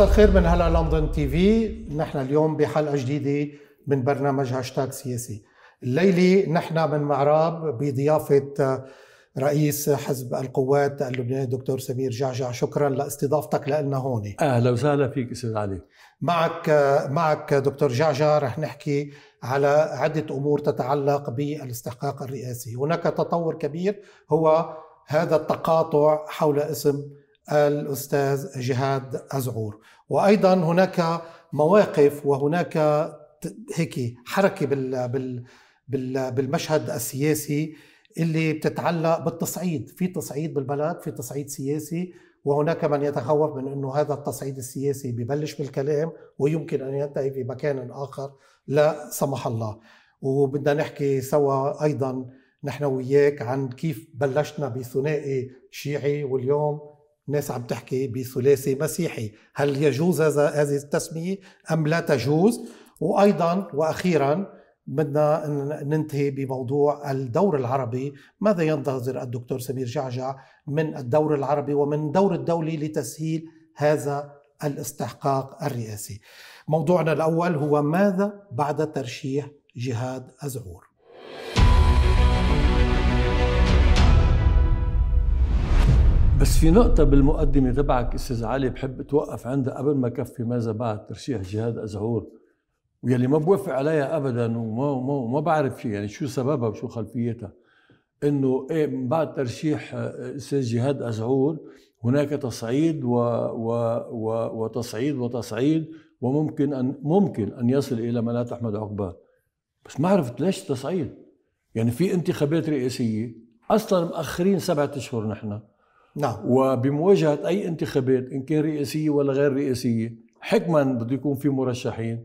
مساء الخير من هلا لندن تي في نحن اليوم بحلقه جديده من برنامج هاشتاج سياسي الليله نحن من معراب بضيافه رئيس حزب القوات اللبناني دكتور سمير جعجع شكرا لاستضافتك لنا هون اهلا وسهلا فيك استاذ علي معك معك دكتور جعجع رح نحكي على عده امور تتعلق بالاستحقاق الرئاسي هناك تطور كبير هو هذا التقاطع حول اسم الاستاذ جهاد ازعور وايضا هناك مواقف وهناك هيك حركه بال بال بالمشهد السياسي اللي بتتعلق بالتصعيد في تصعيد بالبلد في تصعيد سياسي وهناك من يتخوف من انه هذا التصعيد السياسي ببلش بالكلام ويمكن ان ينتهي في مكان اخر لا سمح الله وبدنا نحكي سوا ايضا نحن وياك عن كيف بلشنا بثنائي شيعي واليوم الناس عم تحكي بثلاثي مسيحي هل يجوز هذا هذه التسمية أم لا تجوز وأيضا وأخيرا بدنا ننتهي بموضوع الدور العربي ماذا ينتظر الدكتور سمير جعجع من الدور العربي ومن دور الدولي لتسهيل هذا الاستحقاق الرئاسي موضوعنا الأول هو ماذا بعد ترشيح جهاد أزعور بس في نقطة بالمقدمة تبعك أستاذ علي بحب أتوقف عندها قبل ما كفي ماذا بعد ترشيح جهاد أزهور ويلي ما بوافق عليها أبدا وما ما, ما بعرف شيء يعني شو سببها وشو خلفيتها إنه إيه بعد ترشيح آه، أستاذ جهاد أزهور هناك تصعيد و و و وتصعيد وتصعيد وممكن أن ممكن أن يصل إلى ما لا تحمد بس ما عرفت ليش تصعيد يعني في انتخابات رئاسية أصلا مأخرين سبعة أشهر نحن نعم وبمواجهه اي انتخابات ان كان رئاسيه ولا غير رئاسيه حكما بده يكون في مرشحين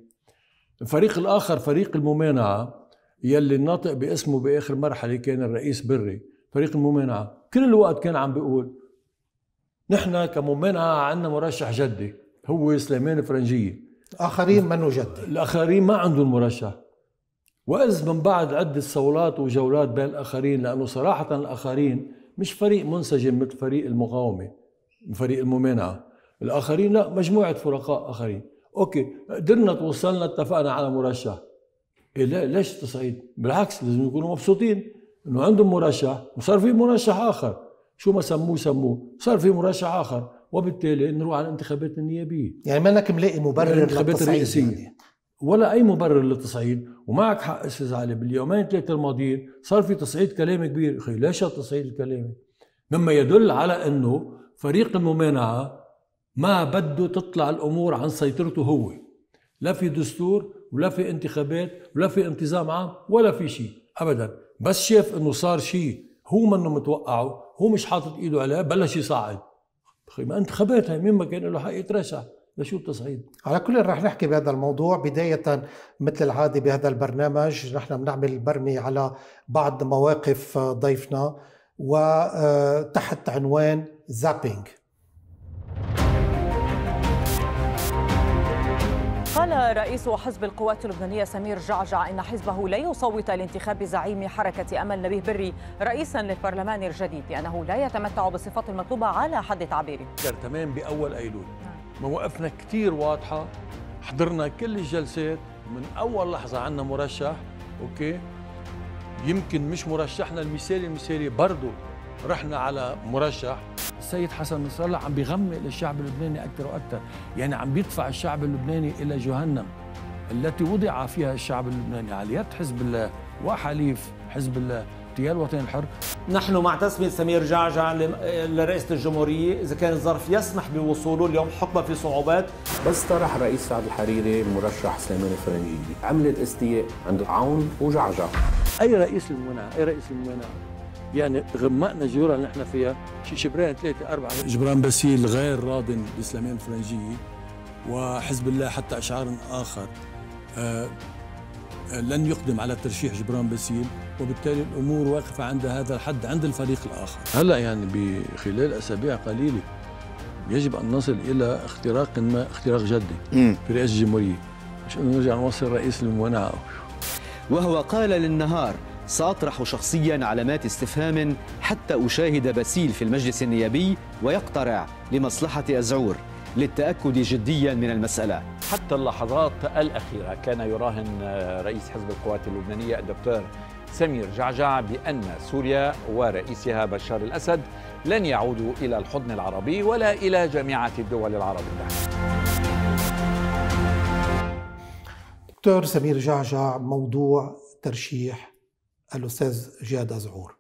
الفريق الاخر فريق الممانعه يلي الناطق باسمه باخر مرحله كان الرئيس بري فريق الممانعه كل الوقت كان عم بيقول نحن كممانعه عندنا مرشح جدي هو سليمان فرنجيه الاخرين منو جدي الاخرين ما عندهم مرشح واذ من بعد عده صولات وجولات بين الاخرين لانه صراحه الاخرين مش فريق منسجم مثل فريق المقاومه فريق الممانعه الاخرين لا مجموعه فرقاء اخرين اوكي قدرنا توصلنا اتفقنا على مرشح إيه لا ليش تصعيد بالعكس لازم يكونوا مبسوطين انه عندهم مرشح وصار في مرشح اخر شو ما سموه سموه صار في مرشح اخر وبالتالي نروح على الانتخابات النيابيه يعني ما انك ملاقي مبرر للتصعيد الرئاسيه يعني. ولا اي مبرر للتصعيد ومعك حق استاذ علي باليومين ثلاثه الماضيين صار في تصعيد كلام كبير اخي ليش تصعيد الكلامي مما يدل على انه فريق الممانعه ما بده تطلع الامور عن سيطرته هو لا في دستور ولا في انتخابات ولا في انتظام عام ولا في شيء ابدا بس شاف انه صار شيء هو منه متوقعه هو مش حاطط ايده عليه بلش يصعد اخي ما انتخابات هي مين ما كان له حق يترشح لشو بتصعيد على كل رح نحكي بهذا الموضوع بداية مثل العادة بهذا البرنامج نحن بنعمل برمي على بعض مواقف ضيفنا وتحت آه، عنوان زابينج قال رئيس حزب القوات اللبنانية سمير جعجع إن حزبه لا يصوت لانتخاب زعيم حركة أمل نبيه بري رئيسا للبرلمان الجديد لأنه لا يتمتع بالصفات المطلوبة على حد تعبيره تمام بأول أيلول مواقفنا كثير واضحه حضرنا كل الجلسات من اول لحظه عندنا مرشح اوكي يمكن مش مرشحنا المثالي المثالي برضه رحنا على مرشح السيد حسن نصر الله عم بيغمق للشعب اللبناني اكثر واكثر يعني عم بيدفع الشعب اللبناني الى جهنم التي وضع فيها الشعب اللبناني يد حزب الله وحليف حزب الله يا الوطن الحر نحن مع تسمية سمير جعجع لرئاسة الجمهورية إذا كان الظرف يسمح بوصوله اليوم حقبة في صعوبات بس طرح رئيس سعد الحريري مرشح سليمان الفرنجي عملت استياء عند عون وجعجع أي رئيس المنع أي رئيس المنع يعني غمقنا جيورا اللي نحن فيها شي شبرين ثلاثة أربعة جبران باسيل غير راض بسليمان الفرنجي وحزب الله حتى إشعار آخر آه لن يقدم على ترشيح جبران باسيل وبالتالي الامور واقفه عند هذا الحد عند الفريق الاخر. هلا يعني بخلال اسابيع قليله يجب ان نصل الى اختراق ما اختراق جدي في رئاسه الجمهوريه مش انه نرجع نوصل رئيس للمناعه وهو قال للنهار ساطرح شخصيا علامات استفهام حتى اشاهد بسيل في المجلس النيابي ويقترع لمصلحه ازعور للتاكد جديا من المساله. حتى اللحظات الاخيره كان يراهن رئيس حزب القوات اللبنانيه الدكتور سمير جعجع بأن سوريا ورئيسها بشار الأسد لن يعودوا إلى الحضن العربي ولا إلى جامعة الدول العربية دكتور سمير جعجع موضوع ترشيح الأستاذ جهاد أزعور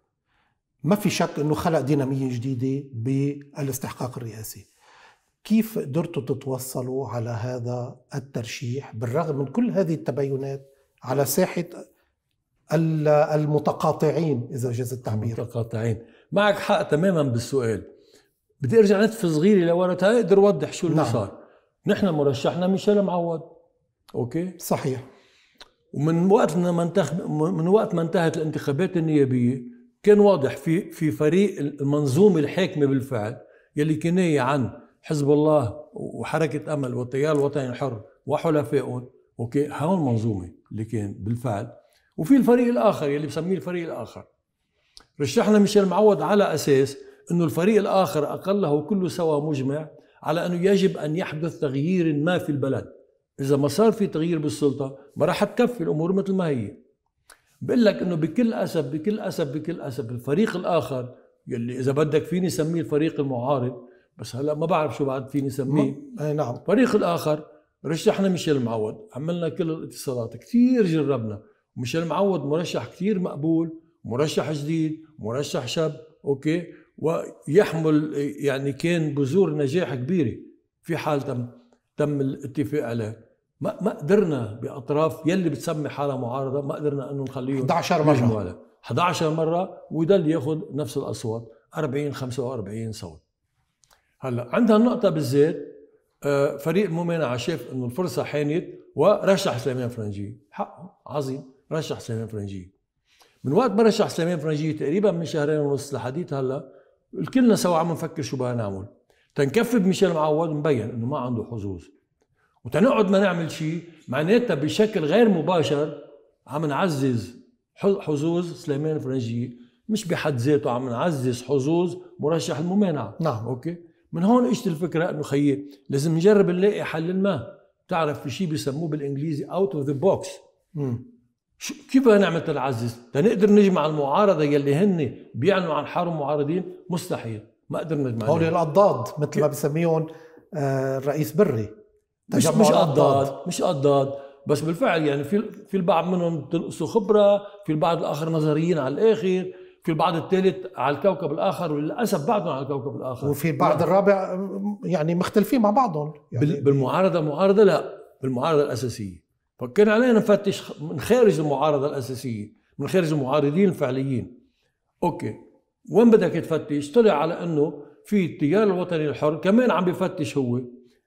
ما في شك أنه خلق دينامية جديدة بالاستحقاق الرئاسي كيف قدرتوا تتوصلوا على هذا الترشيح بالرغم من كل هذه التباينات على ساحة المتقاطعين اذا جاز التعبير متقاطعين معك حق تماما بالسؤال بدي ارجع نتف صغيره لورا تقدر اوضح شو اللي نعم. صار نحن مرشحنا ميشيل معوض اوكي صحيح ومن وقت ما انتخ... من وقت ما انتهت الانتخابات النيابيه كان واضح في في فريق المنظومه الحاكمه بالفعل يلي كنايه عن حزب الله وحركه امل والتيار الوطني الحر وحلفائهم اوكي هون المنظومه اللي كان بالفعل وفي الفريق الاخر يلي بسميه الفريق الاخر رشحنا ميشيل معوض على اساس انه الفريق الاخر اقله كل سوا مجمع على انه يجب ان يحدث تغيير ما في البلد اذا ما صار في تغيير بالسلطه ما راح تكفي الامور مثل ما هي بقول لك انه بكل اسف بكل اسف بكل اسف الفريق الاخر يلي اذا بدك فيني سميه الفريق المعارض بس هلا ما بعرف شو بعد فيني سميه اي نعم الفريق الاخر رشحنا ميشيل معوض عملنا كل الاتصالات كثير جربنا ميشيل معوض مرشح كثير مقبول مرشح جديد مرشح شاب اوكي ويحمل يعني كان بذور نجاح كبيره في حال تم تم الاتفاق عليه ما ما قدرنا باطراف يلي بتسمي حالها معارضه ما قدرنا انه نخليه 11 مره 11 مره ويضل ياخذ نفس الاصوات 40 45 صوت هلا عندها النقطه بالذات آه، فريق الممانعه شاف انه الفرصه حانت ورشح سليمان فرنجي حقه عظيم رشح سليمان فرنجيه من وقت ما رشح سليمان فرنجيه تقريبا من شهرين ونص لحديت هلا الكلنا سوا عم نفكر شو بدنا نعمل تنكفي بميشيل معوض مبين انه ما عنده حظوظ وتنقعد ما نعمل شيء معناتها بشكل غير مباشر عم نعزز حظوظ سليمان فرنجيه مش بحد ذاته عم نعزز حظوظ مرشح الممانعه نعم اوكي من هون اجت الفكره انه خيي لازم نجرب نلاقي حل ما بتعرف في شيء بيسموه بالانجليزي اوت اوف ذا بوكس شو كيف بدنا نعمل تنعزز؟ تنقدر نجمع المعارضه يلي هن بيعلنوا عن حالهم معارضين مستحيل ما قدرنا نجمع هول الأضداد مثل ما بسميهم الرئيس آه، بري مش مش أضداد مش أضداد بس بالفعل يعني في في البعض منهم بتنقصوا خبره، في البعض الاخر نظريين على الاخر، في البعض الثالث على الكوكب الاخر وللاسف بعضهم على الكوكب الاخر وفي البعض نعم. الرابع يعني مختلفين مع بعضهم يعني بالمعارضه معارضه لا بالمعارضه الاساسيه فكان علينا نفتش من خارج المعارضه الاساسيه من خارج المعارضين الفعليين اوكي وين بدك تفتش طلع على انه في التيار الوطني الحر كمان عم بفتش هو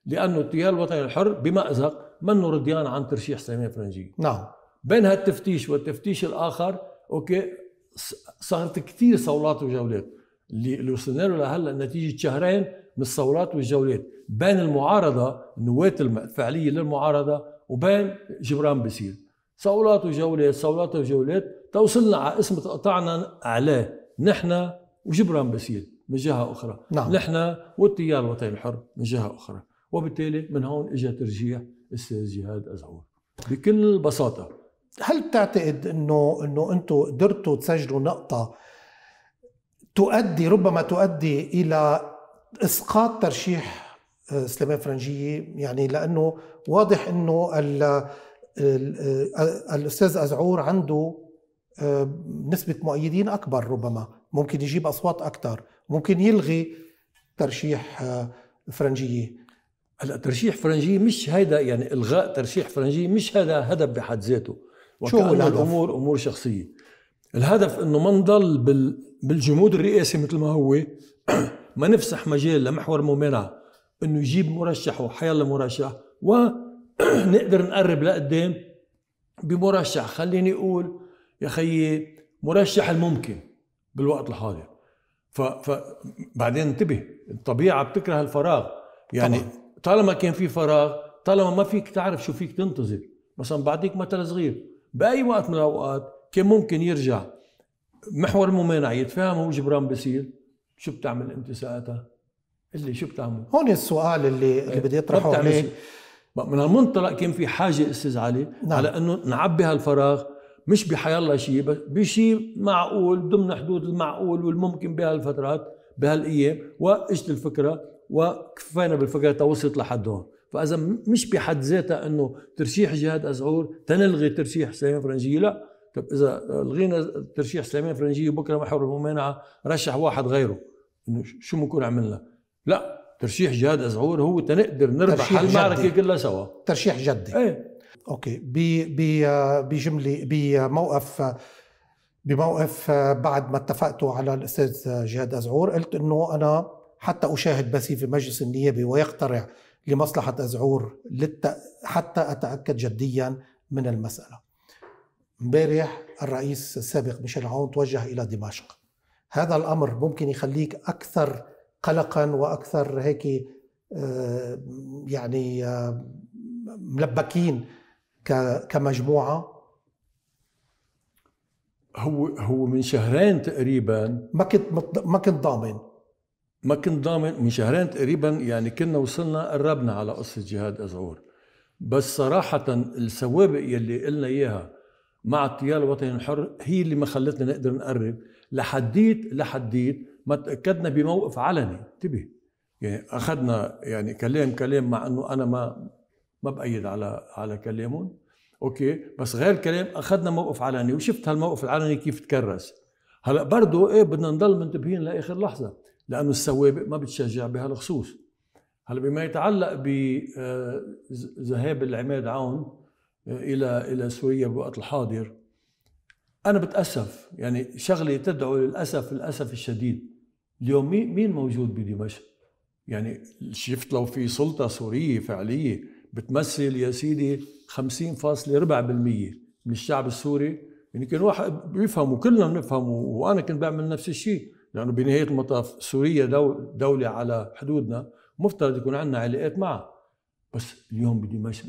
لانه التيار الوطني الحر بمأزق منه رضيان عن ترشيح سامية فرنجي نعم بين هالتفتيش والتفتيش الاخر اوكي صارت كثير صولات وجولات اللي وصلنا له لهلا نتيجه شهرين من الصورات والجولات بين المعارضه النواه الفعليه للمعارضه وبين جبران بسيل صولات وجولات صولات وجولات توصلنا على اسم تقطعنا عليه نحن وجبران بسيل من جهه اخرى نعم. نحن والتيار الوطني الحر من جهه اخرى وبالتالي من هون اجى ترجيح استاذ جهاد ازعور بكل بساطه هل بتعتقد انه انه انتم قدرتوا تسجلوا نقطه تؤدي ربما تؤدي الى اسقاط ترشيح سليمان فرنجيه يعني لانه واضح انه الاستاذ ازعور عنده آه، نسبه مؤيدين اكبر ربما ممكن يجيب اصوات اكثر ممكن يلغي ترشيح آه، فرنجيه هلا ترشيح فرنجيه مش هيدا يعني الغاء ترشيح فرنجيه مش هذا هدف بحد ذاته شو هو الامور امور شخصيه الهدف انه ما نضل بالجمود الرئاسي مثل ما هو ما نفسح مجال لمحور ممانعه انه يجيب مرشح وحيالله مرشح ونقدر نقرب لقدام بمرشح خليني اقول يا خيي مرشح الممكن بالوقت الحاضر ف... فبعدين انتبه الطبيعه بتكره الفراغ يعني طبعا. طالما كان في فراغ طالما ما فيك تعرف شو فيك تنتظر مثلا بعطيك مثل صغير باي وقت من الاوقات كان ممكن يرجع محور الممانعه يتفاهم هو جبران بصير شو بتعمل انت ساعتها اللي شو بتعمل؟ هون السؤال اللي اللي إيه، بدي اطرحه عليك من المنطلق كان في حاجه استاذ علي نعم. على انه نعبي هالفراغ مش بحيالله شيء بس بشيء معقول ضمن حدود المعقول والممكن بهالفترات بهالايام واجت الفكره وكفينا بالفكره توصلت لحد هون فاذا مش بحد ذاتها انه ترشيح جهاد ازعور تنلغي ترشيح سليمان فرنجيه لا طب اذا لغينا ترشيح سليمان فرنجيه بكره محور الممانعه رشح واحد غيره انه شو بنكون عملنا؟ لا ترشيح جهاد أزعور هو تنقدر نربح المعركة كلها سوا ترشيح جدي ايه اوكي بجمله بموقف بموقف بعد ما اتفقتوا على الاستاذ جهاد ازعور قلت انه انا حتى اشاهد بسي في المجلس النيابي ويقترع لمصلحه ازعور للت... حتى اتاكد جديا من المساله. امبارح الرئيس السابق ميشيل عون توجه الى دمشق. هذا الامر ممكن يخليك اكثر قلقا واكثر هيك آه، يعني آه، ملبكين كمجموعه هو هو من شهرين تقريبا ما كنت ما كنت ضامن ما كنت ضامن من شهرين تقريبا يعني كنا وصلنا قربنا على قصه جهاد ازعور بس صراحه السوابق يلي قلنا اياها مع التيار الوطني الحر هي اللي ما خلتنا نقدر نقرب لحديت لحديت ما تاكدنا بموقف علني انتبه يعني اخذنا يعني كلام كلام مع انه انا ما ما بايد على على كلامهم اوكي بس غير كلام اخذنا موقف علني وشفت هالموقف العلني كيف تكرس هلا برضه ايه بدنا نضل منتبهين لاخر لحظه لانه السوابق ما بتشجع بهالخصوص هلا بما يتعلق بذهاب آه، العماد عون آه، الى الى سوريا بالوقت الحاضر انا بتاسف يعني شغله تدعو للاسف للاسف الشديد اليوم مين موجود بدمشق؟ يعني شفت لو في سلطه سوريه فعليه بتمثل يا سيدي 50.4% من الشعب السوري يمكن واحد بيفهم وكلنا بنفهم وانا كنت بعمل نفس الشيء لانه بنهايه المطاف سوريا دوله على حدودنا مفترض يكون عندنا علاقات معها بس اليوم بدمشق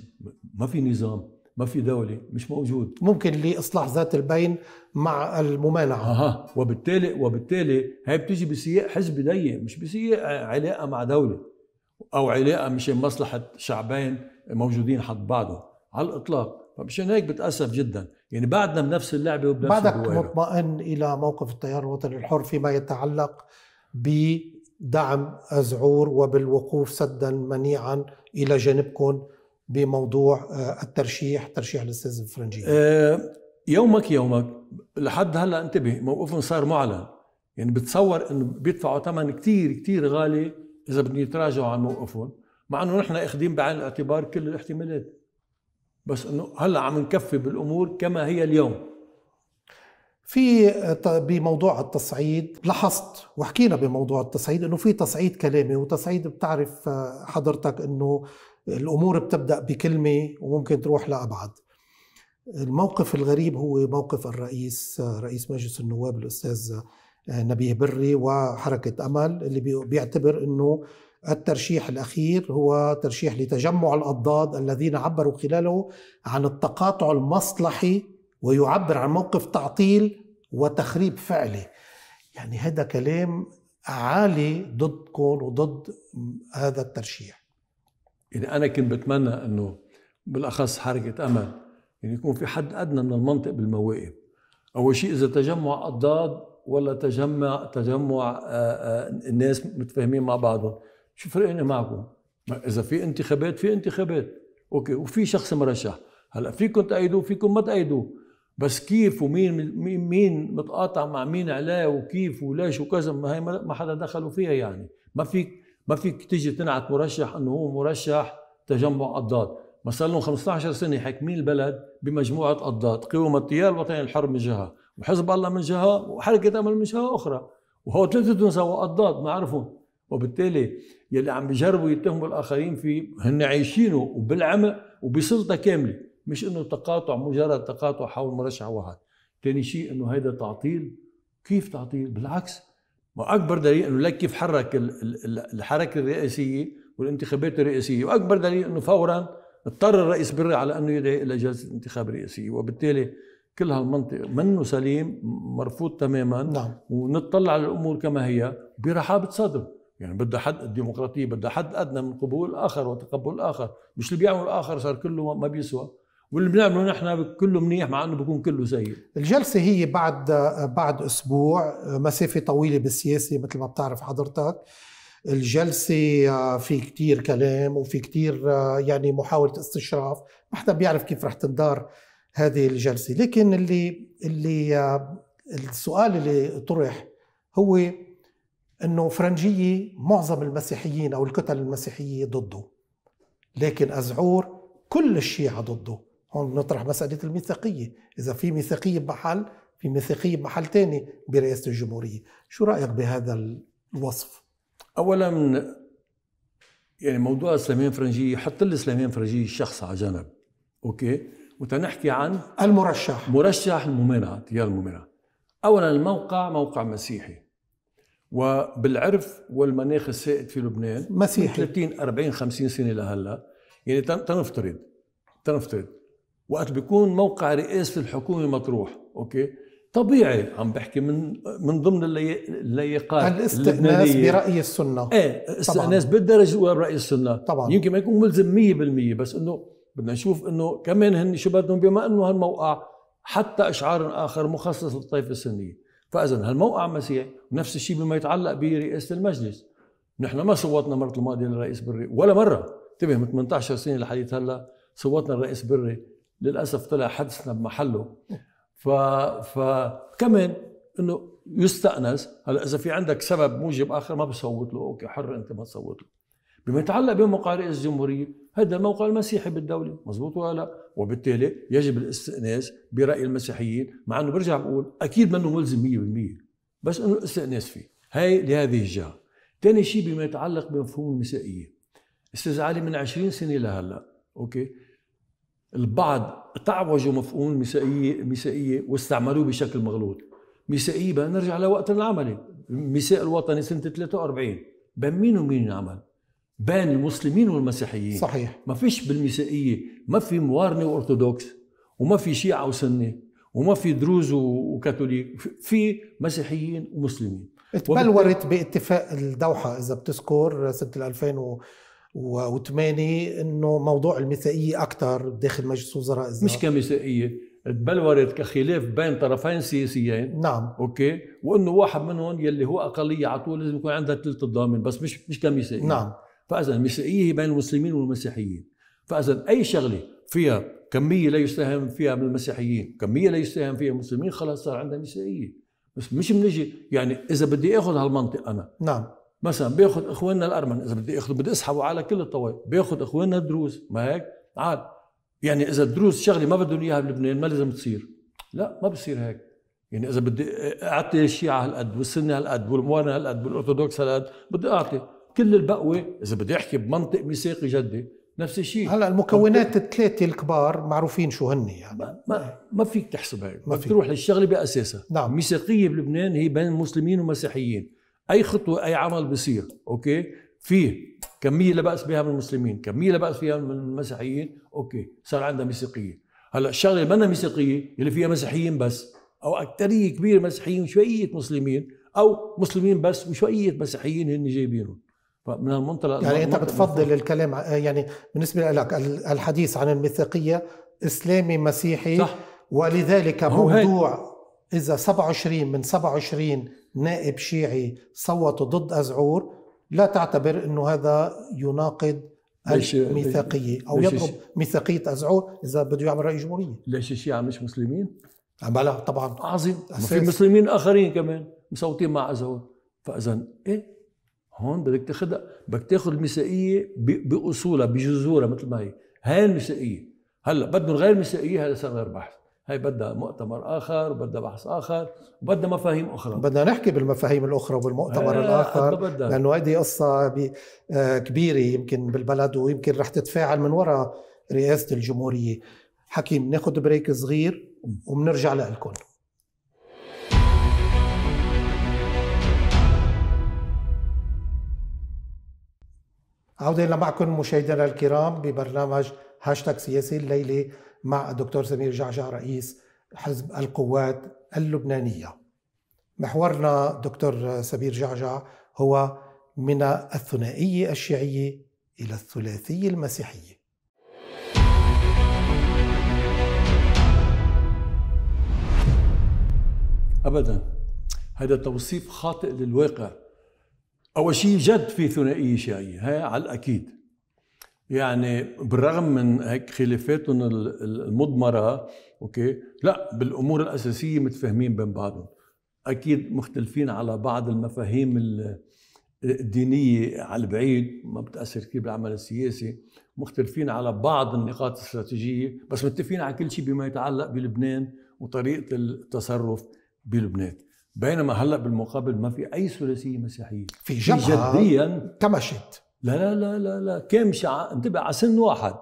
ما في نظام ما في دولة مش موجود ممكن لإصلاح ذات البين مع الممانعة أها وبالتالي وبالتالي هي بتيجي بسياق حزب ضيق مش بسياق علاقة مع دولة أو علاقة مشان مصلحة شعبين موجودين حد بعضهم على الإطلاق فمشان هيك بتأسف جدا يعني بعدنا بنفس اللعبة وبنفس بعدك الدوائرة. مطمئن إلى موقف التيار الوطني الحر فيما يتعلق بدعم أزعور وبالوقوف سدا منيعا إلى جانبكم بموضوع آه، الترشيح ترشيح الاستاذ الفرنجي آه، يومك يومك لحد هلا انتبه موقفهم صار معلن يعني بتصور انه بيدفعوا ثمن كثير كثير غالي اذا بدهم يتراجعوا عن موقفهم مع انه نحن اخذين بعين الاعتبار كل الاحتمالات بس انه هلا عم نكفي بالامور كما هي اليوم في آه، بموضوع التصعيد لاحظت وحكينا بموضوع التصعيد انه في تصعيد كلامي وتصعيد بتعرف حضرتك انه الامور بتبدا بكلمه وممكن تروح لابعد الموقف الغريب هو موقف الرئيس رئيس مجلس النواب الاستاذ آه، نبيه بري وحركه امل اللي بيعتبر انه الترشيح الاخير هو ترشيح لتجمع الاضداد الذين عبروا خلاله عن التقاطع المصلحي ويعبر عن موقف تعطيل وتخريب فعلي يعني هذا كلام عالي ضدكم وضد هذا الترشيح يعني انا كنت بتمنى انه بالاخص حركه امل يعني يكون في حد ادنى من المنطق بالمواقف اول شيء اذا تجمع اضداد ولا تجمع تجمع آه، آه، الناس متفاهمين مع بعضهم شو فرقني يعني معكم اذا في انتخابات في انتخابات اوكي وفي شخص مرشح هلا فيكم تأيدوه فيكم ما تأيدوه بس كيف ومين مين متقاطع مع مين عليه وكيف وليش وكذا ما هي ما حدا دخلوا فيها يعني ما فيك ما فيك تيجي تنعت مرشح انه هو مرشح تجمع قضات ما صار لهم 15 سنه حاكمين البلد بمجموعه قضات قوم التيار الوطني الحر من جهه وحزب الله من جهه وحركه امل من جهه اخرى وهو ثلاثه سوا ما عرفهم وبالتالي يلي عم بيجربوا يتهموا الاخرين فيه هن عايشينه وبالعمق وبسلطه كامله مش انه تقاطع مجرد تقاطع حول مرشح واحد ثاني شيء انه هيدا تعطيل كيف تعطيل بالعكس واكبر دليل انه لك كيف حرك الحركه الرئاسيه والانتخابات الرئاسيه واكبر دليل انه فورا اضطر الرئيس بري على انه يدعي الى جلسه انتخاب رئاسيه وبالتالي كل هالمنطق منه سليم مرفوض تماما نعم. ونطلع على الامور كما هي برحابه صدر يعني بدها حد الديمقراطيه بدها حد ادنى من قبول الاخر وتقبل الاخر مش اللي بيعمل الاخر صار كله ما بيسوى واللي بنعمله نحن كله منيح مع انه بكون كله سيء الجلسه هي بعد بعد اسبوع مسافه طويله بالسياسه مثل ما بتعرف حضرتك الجلسة آه، في كتير كلام وفي كتير آه، يعني محاولة استشراف ما حدا بيعرف كيف رح تندار هذه الجلسة لكن اللي اللي آه، السؤال اللي طرح هو انه فرنجية معظم المسيحيين او الكتل المسيحية ضده لكن أزعور كل الشيعة ضده هون بنطرح مسألة الميثاقية إذا في ميثاقية بمحل في ميثاقية بمحل تاني برئاسة الجمهورية شو رأيك بهذا الوصف؟ أولا يعني موضوع سليمان فرنجية حط لي سليمان فرنجية الشخص على جنب أوكي وتنحكي عن المرشح مرشح الممانعة تيار الممانعة أولا الموقع موقع مسيحي وبالعرف والمناخ السائد في لبنان مسيحي 30 40 50 سنه لهلا يعني تنفترض تنفترض وقت بيكون موقع رئاسة الحكومة مطروح أوكي طبيعي عم بحكي من من ضمن اللياقات الاستئناس براي السنه ايه استئناس بالدرجه الاولى براي السنه طبعا يمكن ما يكون ملزم 100% بس انه بدنا نشوف انه كمان هن شو بدهم بما انه هالموقع حتى اشعار اخر مخصص للطائفه السنيه فاذا هالموقع مسيحي ونفس الشيء بما يتعلق برئاسه المجلس نحن ما صوتنا مرة الماضيه للرئيس بري ولا مره انتبه من 18 سنه لحديث هلا صوتنا الرئيس بري للاسف طلع حدثنا بمحله ف فكمان انه يستانس هلا اذا في عندك سبب موجب اخر ما بصوت له اوكي حر انت ما تصوت له بما يتعلق بمقارئ الجمهوريه هذا الموقع المسيحي بالدوله مزبوط ولا لا وبالتالي يجب الاستئناس براي المسيحيين مع انه برجع بقول اكيد منه ملزم 100% بس انه الاستئناس فيه هاي لهذه الجهه ثاني شيء بما يتعلق بمفهوم المسيحيه استاذ علي من 20 سنه لهلا اوكي البعض تعوجوا مفهوم المسائيه الميثاقيه واستعملوه بشكل مغلوط مسائيه بدنا نرجع لوقت العملي المساء الوطني سنه 43 بين مين ومين العمل بين المسلمين والمسيحيين صحيح ما فيش بالمسائيه ما في موارنه وارثوذكس وما في شيعه وسنه وما في دروز وكاثوليك في مسيحيين ومسلمين تبلورت وبت... باتفاق الدوحه اذا بتذكر سنه 2000 و وثمانية انه موضوع المثائية اكثر داخل مجلس وزراء الزراعه مش كمثائية تبلورت كخلاف بين طرفين سياسيين نعم اوكي وانه واحد منهم يلي هو اقليه على طول لازم يكون عندها ثلث الضامن بس مش مش كمثائية نعم فاذا المثائية هي بين المسلمين والمسيحيين فاذا اي شغله فيها كميه لا يساهم فيها من المسيحيين كميه لا يساهم فيها المسلمين خلاص صار عندها مثائية بس مش بنجي يعني اذا بدي اخذ هالمنطق انا نعم مثلا بياخذ اخواننا الارمن اذا بدي اخذ بدي اسحبه على كل الطوائف بياخذ اخواننا الدروز ما هيك عاد يعني اذا الدروز شغله ما بدهم اياها بلبنان ما لازم تصير لا ما بصير هيك يعني اذا بدي اعطي الشيعه هالقد والسنه هالقد والموانع هالقد والارثوذكس هالقد بدي اعطي كل البقوه اذا بدي احكي بمنطق ميثاقي جدي نفس الشيء هلا المكونات الثلاثه الكبار معروفين شو هن يعني ما ما, ما فيك تحسب هيك ما فيك تروح للشغله باساسها نعم ميثاقيه بلبنان هي بين مسلمين ومسيحيين اي خطوه اي عمل بصير اوكي فيه كميه لا باس بها من المسلمين كميه لا باس فيها من المسيحيين اوكي صار عندها مسيقيه هلا الشغله اللي منها مسيقيه اللي فيها مسيحيين بس او اكثريه كبيره مسيحيين وشويه مسلمين او مسلمين بس وشويه مسيحيين هن جايبينهم فمن المنطلق يعني انت بتفضل الكلام يعني بالنسبه لك الحديث عن الميثاقيه اسلامي مسيحي صح ولذلك موضوع اذا 27 من 27 نائب شيعي صوتوا ضد أزعور لا تعتبر أنه هذا يناقض الميثاقية أو يضرب ميثاقية أزعور إذا بده يعمل رئيس جمهورية ليش الشيعة مش مسلمين؟ بلا آه، طبعا عظيم في مسلمين آخرين كمان مصوتين مع أزعور فإذا إيه هون بدك تاخذها بدك تاخذ المسائيه باصولها بجذورها مثل ما هي هاي المسائيه هلا بدهم غير المسائيه هذا صار غير بحث هي بدها مؤتمر اخر وبدها بحث اخر وبدها مفاهيم اخرى بدنا نحكي بالمفاهيم الاخرى وبالمؤتمر آه، الاخر لانه هذه قصه آه، كبيره يمكن بالبلد ويمكن رح تتفاعل من وراء رئاسه الجمهوريه حكيم ناخذ بريك صغير وبنرجع لكم عودة معكم مشاهدينا الكرام ببرنامج هاشتاج سياسي الليلة مع الدكتور سمير جعجع رئيس حزب القوات اللبنانية محورنا دكتور سمير جعجع هو من الثنائية الشيعية إلى الثلاثية المسيحية أبدا هذا توصيف خاطئ للواقع أول شيء جد في ثنائية شيعية هي على الأكيد يعني بالرغم من هيك خلافاتهم المضمره اوكي لا بالامور الاساسيه متفاهمين بين بعضهم اكيد مختلفين على بعض المفاهيم الدينيه على البعيد ما بتاثر كثير بالعمل السياسي مختلفين على بعض النقاط الاستراتيجيه بس متفقين على كل شيء بما يتعلق بلبنان وطريقه التصرف بلبنان بينما هلا بالمقابل ما في اي ثلاثيه مسيحيه في جبهه جديا تمشت لا لا لا لا لا كم شع... انتبه على سن واحد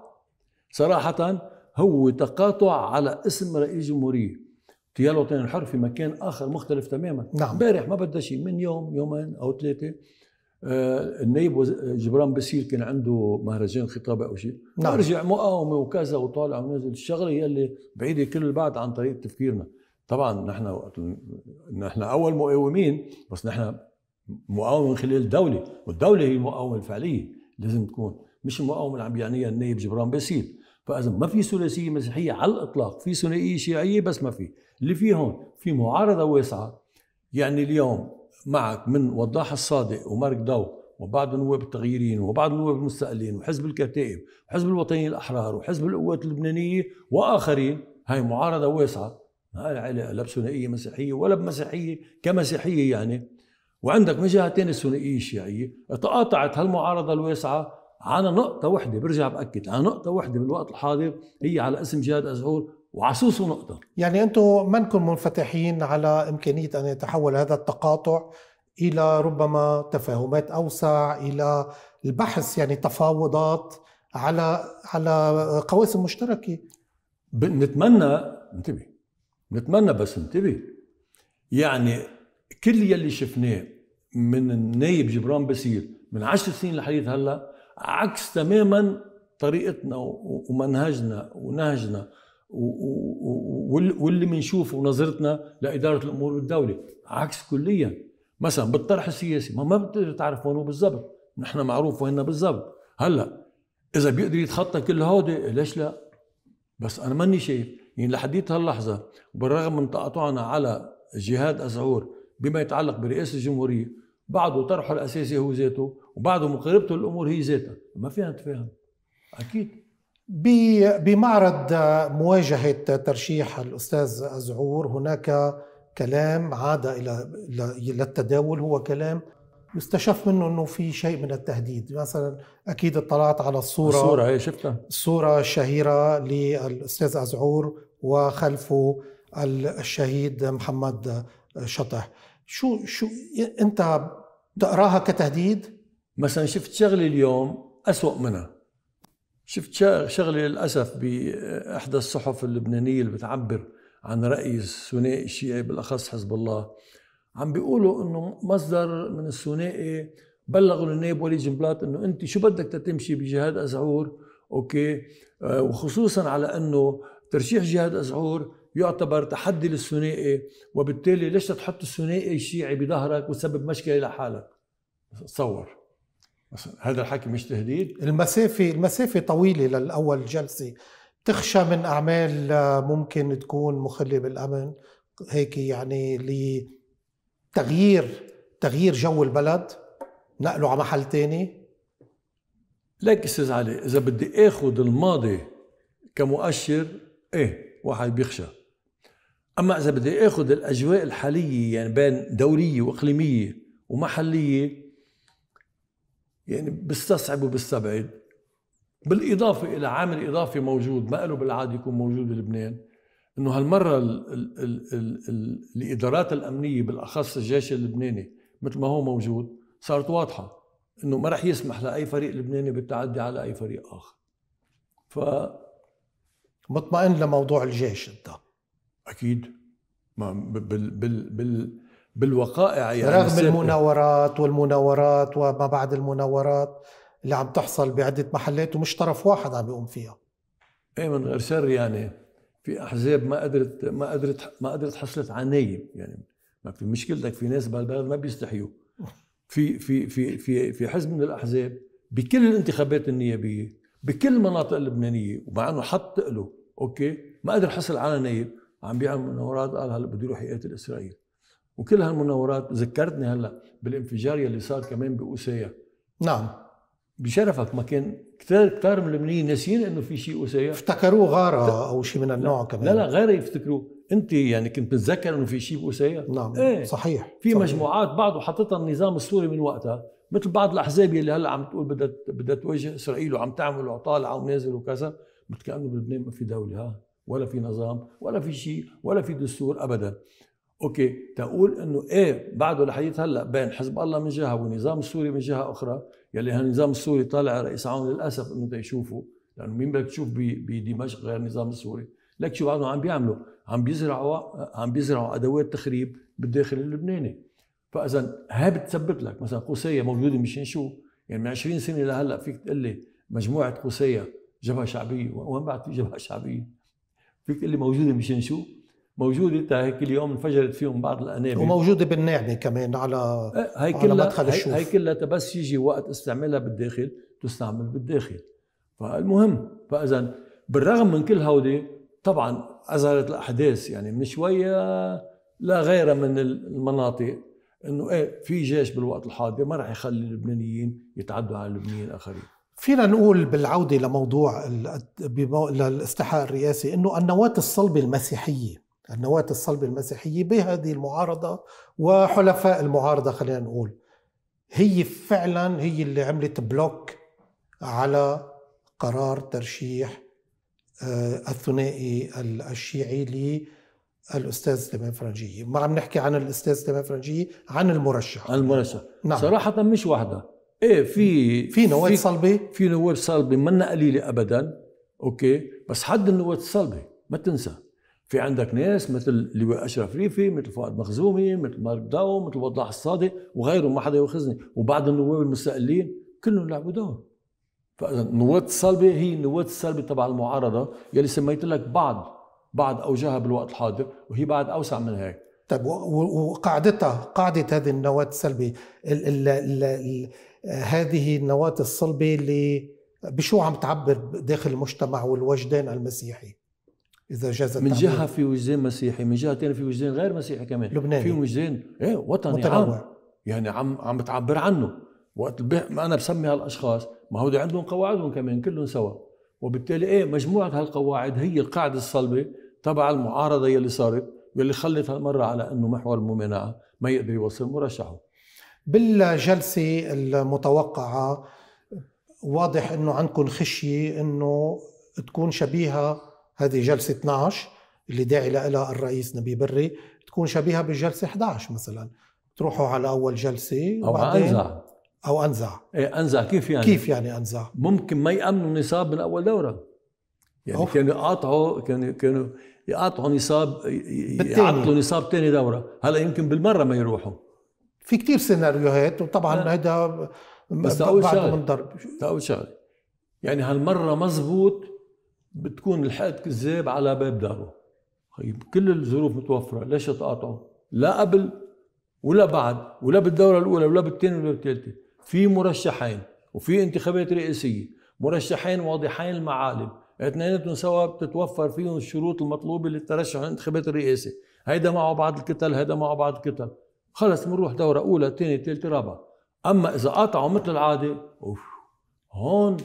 صراحة هو تقاطع على اسم رئيس جمهورية تيالو الحر في مكان آخر مختلف تماما نعم امبارح ما بدها شيء من يوم يومين أو ثلاثة آه النائب جبران بسيل كان عنده مهرجان خطابه او شيء نعم. رجع مقاومه وكذا وطالع ونازل الشغله هي اللي بعيده كل البعد عن طريقه تفكيرنا طبعا نحن نحن اول مقاومين بس نحن مقاومه من خلال الدوله والدوله هي المقاومه الفعليه لازم تكون مش المقاومه اللي عم بيعنيها النائب جبران باسيل فاذا ما في ثلاثيه مسيحيه على الاطلاق في ثنائيه شيعيه بس ما في اللي في هون في معارضه واسعه يعني اليوم معك من وضاح الصادق ومارك داو وبعض النواب التغييريين وبعض النواب المستقلين وحزب الكتائب وحزب الوطنيين الاحرار وحزب القوات اللبنانيه واخرين هاي معارضه واسعه ما لها علاقه لا بثنائيه مسيحيه ولا بمسيحيه كمسيحيه يعني وعندك من جهه ثانيه الثنائيه الشيعيه تقاطعت هالمعارضه الواسعه على نقطة وحدة برجع بأكد على نقطة وحدة بالوقت الحاضر هي على اسم جهاد أزهور وعسوس نقطة يعني أنتم منكم منفتحين على إمكانية أن يتحول هذا التقاطع إلى ربما تفاهمات أوسع إلى البحث يعني تفاوضات على على قواسم مشتركة نتمنى انتبه نتمنى بس انتبه يعني كل يلي شفناه من النايب جبران بسير من عشر سنين لحديث هلا عكس تماما طريقتنا ومنهجنا ونهجنا واللي بنشوفه ونظرتنا لاداره الامور والدوله عكس كليا مثلا بالطرح السياسي ما ما بتقدر تعرف وينه بالضبط نحن معروف وين بالضبط هلا اذا بيقدر يتخطى كل هودي ليش لا بس انا ماني شايف يعني لحديت هاللحظه وبالرغم من تقاطعنا على جهاد ازعور بما يتعلق برئاسه الجمهوريه بعده طرحه الاساسي هو ذاته وبعده مقاربته للامور هي ذاتها ما فينا نتفاهم اكيد بمعرض مواجهه ترشيح الاستاذ أزعور هناك كلام عاد الى الى التداول هو كلام يستشف منه انه في شيء من التهديد مثلا اكيد اطلعت على الصوره الصوره هي شفتها الصوره الشهيره للاستاذ ازعور وخلفه الشهيد محمد شطح شو شو انت بتقراها كتهديد؟ مثلا شفت شغله اليوم أسوأ منها شفت شغله للاسف باحدى الصحف اللبنانيه اللي بتعبر عن راي الثنائي الشيعي بالاخص حزب الله عم بيقولوا انه مصدر من الثنائي بلغوا للنائب ولي جنبلاط انه انت شو بدك تتمشي بجهاد ازعور اوكي آه، وخصوصا على انه ترشيح جهاد ازعور يعتبر تحدي للثنائي وبالتالي ليش تحط الثنائي الشيعي بظهرك وتسبب مشكله لحالك تصور هذا الحكي مش تهديد المسافه المسافه طويله للاول جلسه تخشى من اعمال آه، ممكن تكون مخله بالامن هيك يعني لتغيير تغيير جو البلد نقله على محل تاني لك استاذ علي اذا بدي اخذ الماضي كمؤشر ايه واحد بيخشى اما اذا بدي اخذ الاجواء الحاليه يعني بين دوليه واقليميه ومحليه يعني بستصعب وبستبعد بالاضافه الى عامل اضافي موجود ما له بالعاده يكون موجود بلبنان انه هالمره الـ الـ الـ الـ الـ الادارات الامنيه بالاخص الجيش اللبناني مثل ما هو موجود صارت واضحه انه ما راح يسمح لاي فريق لبناني بالتعدي على اي فريق اخر ف مطمئن لموضوع الجيش انت اكيد ما بال بال بال بالوقائع يعني رغم المناورات والمناورات وما بعد المناورات اللي عم تحصل بعده محلات ومش طرف واحد عم بيقوم فيها اي من غير سر يعني في احزاب ما قدرت ما قدرت ما قدرت حصلت على نايب يعني ما في مشكلتك في ناس بهالبلد ما بيستحيوا في في في في في حزب من الاحزاب بكل الانتخابات النيابيه بكل المناطق اللبنانيه ومع انه حط له اوكي ما قدر حصل على نايب عم بيعمل مناورات قال هلا بده يروح يقاتل اسرائيل وكل هالمناورات ذكرتني هلا بالانفجار يلي صار كمان باوسيا نعم بشرفك ما كان كثير كثير من اللبنانيين ناسيين انه في شيء اوسيا افتكروه غاره او شيء من النوع كمان لا لا غاره يفتكروه انت يعني كنت متذكر انه في شيء باوسيا نعم ايه صحيح في صحيح. مجموعات بعض وحطتها النظام السوري من وقتها مثل بعض الاحزاب يلي هلا عم تقول بدها بدها تواجه اسرائيل وعم تعمل وطالعه ونازل وكذا مثل كانه بلبنان ما في دوله ها ولا في نظام ولا في شيء ولا في دستور ابدا اوكي تقول انه ايه بعده لحديث هلا بين حزب الله من جهه والنظام السوري من جهه اخرى يلي هالنظام السوري طالع رئيس عون للاسف انه يشوفه لانه مين بدك تشوف بدمشق غير النظام السوري لك شو بعدهم عم بيعملوا عم بيزرعوا عم بيزرعوا ادوات تخريب بالداخل اللبناني فاذا هاي بتثبت لك مثلا قوسيه موجوده مشان شو يعني من 20 سنه لهلا فيك تقول لي مجموعه قوسيه جبهه شعبيه وين بعد في جبهه شعبيه فيك اللي موجوده مشان موجوده تا هيك اليوم انفجرت فيهم بعض الانابيب وموجوده بالنعمه كمان على هي كلها على مدخل الشوف هي كلها بس يجي وقت استعمالها بالداخل تستعمل بالداخل فالمهم فاذا بالرغم من كل هودي طبعا اظهرت الاحداث يعني من شويه لا غير من المناطق انه ايه في جيش بالوقت الحاضر ما راح يخلي اللبنانيين يتعدوا على اللبنانيين الاخرين فينا نقول بالعودة لموضوع للاستحقاق الرئاسي أنه النواة الصلبة المسيحية النواة الصلبة المسيحية بهذه المعارضة وحلفاء المعارضة خلينا نقول هي فعلا هي اللي عملت بلوك على قرار ترشيح آه، الثنائي الشيعي للأستاذ تمام فرنجية ما عم نحكي عن الأستاذ تمام فرنجية عن المرشح عن المرشح نعم. صراحة مش وحدة ايه في في نواه صلبه في نواه صلبه منا قليله ابدا اوكي بس حد النواه الصلبه ما تنسى في عندك ناس مثل اللواء اشرف ريفي مثل فؤاد مخزومي مثل مارك داو مثل وضاح الصادق وغيرهم ما حدا ياخذني وبعض النواب المستقلين كلهم لعبوا دور فاذا النواه الصلبه هي النواه الصلبه تبع المعارضه يلي سميت لك بعض بعض اوجهها بالوقت الحاضر وهي بعد اوسع من هيك طيب وقاعدتها قاعده هذه النواه السلبيه هذه النواة الصلبة اللي بشو عم تعبر داخل المجتمع والوجدان المسيحي اذا جاز من جهه في وجدان مسيحي من جهه ثانيه في وجدان غير مسيحي كمان لبناني في وجدان ايه وطني متنوع. عام يعني عم عم بتعبر عنه وقت ما انا بسمي هالاشخاص ما هودي عندهم قواعدهم كمان كلهم سوا وبالتالي ايه مجموعه هالقواعد هي القاعده الصلبه تبع المعارضه يلي صارت يلي خلت هالمره على انه محور الممانعه ما يقدر يوصل مرشحه بالجلسة المتوقعة واضح انه عندكم خشية انه تكون شبيهة هذه جلسة 12 اللي داعي لها الرئيس نبي بري تكون شبيهة بالجلسة 11 مثلا تروحوا على أول جلسة أو أنزع أو أنزع إيه أنزع كيف يعني؟ كيف يعني أنزع؟ ممكن ما يأمنوا النصاب من أول دورة يعني أوف. كانوا يقاطعوا كانوا كانوا يقاطعوا نصاب يعطلوا نصاب ثاني دورة هلا يمكن بالمرة ما يروحوا في كتير سيناريوهات وطبعا هيدا بس اول شغله من ضرب اول شغله يعني هالمره مزبوط بتكون لحقت كذاب على باب داره طيب كل الظروف متوفره ليش تقاطعه لا قبل ولا بعد ولا بالدوره الاولى ولا بالثانيه ولا بالثالثه في مرشحين وفي انتخابات رئاسيه مرشحين واضحين المعالم اثنيناتهم سوا بتتوفر فيهم الشروط المطلوبه للترشح للانتخابات الرئاسيه هيدا معه بعض الكتل هيدا معه بعض الكتل خلص بنروح دورة أولى ثانية ثالثة رابعة أما إذا قطعوا مثل العادة أوف هون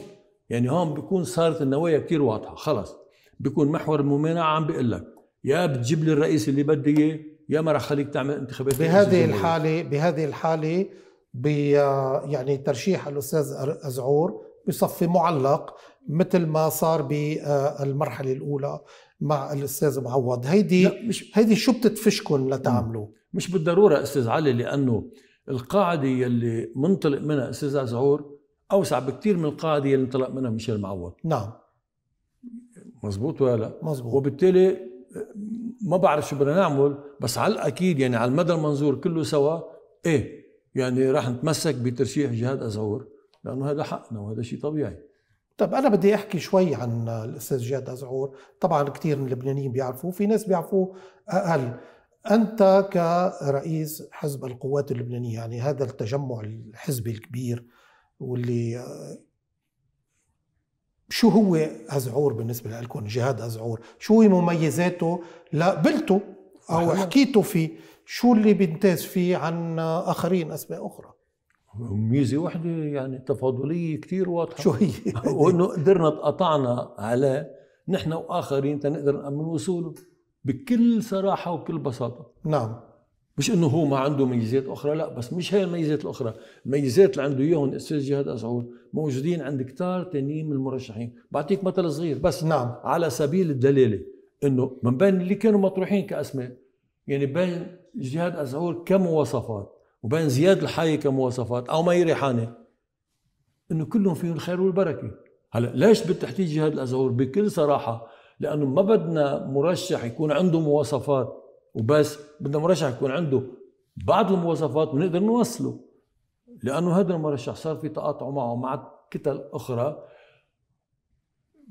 يعني هون بيكون صارت النوايا كثير واضحة خلص بيكون محور الممانعة عم بيقول لك يا بتجيب لي الرئيس اللي بدي إياه يا ما رح خليك تعمل انتخابات بهذه الحالة بهذه الحالة ب يعني ترشيح الأستاذ أزعور بصفي معلق مثل ما صار بالمرحله الاولى مع الاستاذ معوض هيدي مش هيدي شو بتدفشكم لتعملوا مش بالضروره استاذ علي لانه القاعده يلي منطلق منها استاذ زعور اوسع بكثير من القاعده يلي انطلق منها ميشيل معوض نعم مزبوط ولا مزبوط وبالتالي آه، ما بعرف شو بدنا نعمل بس على الاكيد يعني على المدى المنظور كله سوا ايه يعني راح نتمسك بترشيح جهاد ازعور لانه هذا حقنا وهذا شيء طبيعي طب انا بدي احكي شوي عن الاستاذ جاد ازعور طبعا كثير من اللبنانيين بيعرفوه في ناس بيعرفوه اقل انت كرئيس حزب القوات اللبنانيه يعني هذا التجمع الحزبي الكبير واللي شو هو أزعور بالنسبة لكم جهاد أزعور شو هي مميزاته لا بلته أو حكيته فيه شو اللي بيمتاز فيه عن آخرين أسماء أخرى ميزه وحده يعني تفاضليه كثير واضحه شو هي؟ وانه قدرنا تقطعنا عليه نحن واخرين تنقدر نامن وصوله بكل صراحه وبكل بساطه نعم مش انه هو ما عنده ميزات اخرى لا بس مش هي الميزات الاخرى الميزات اللي عنده اياهم الاستاذ جهاد اسعود موجودين عند كتار تانيين من المرشحين بعطيك مثل صغير بس نعم على سبيل الدلاله انه من بين اللي كانوا مطروحين كاسماء يعني بين جهاد اسعود كم وصفات وبين زياد الحي كمواصفات او مي ريحانه انه كلهم فيهم الخير والبركه هلا ليش بالتحتيجي هذا الازهور بكل صراحه لانه ما بدنا مرشح يكون عنده مواصفات وبس بدنا مرشح يكون عنده بعض المواصفات بنقدر نوصله لانه هذا المرشح صار في تقاطع معه مع كتل اخرى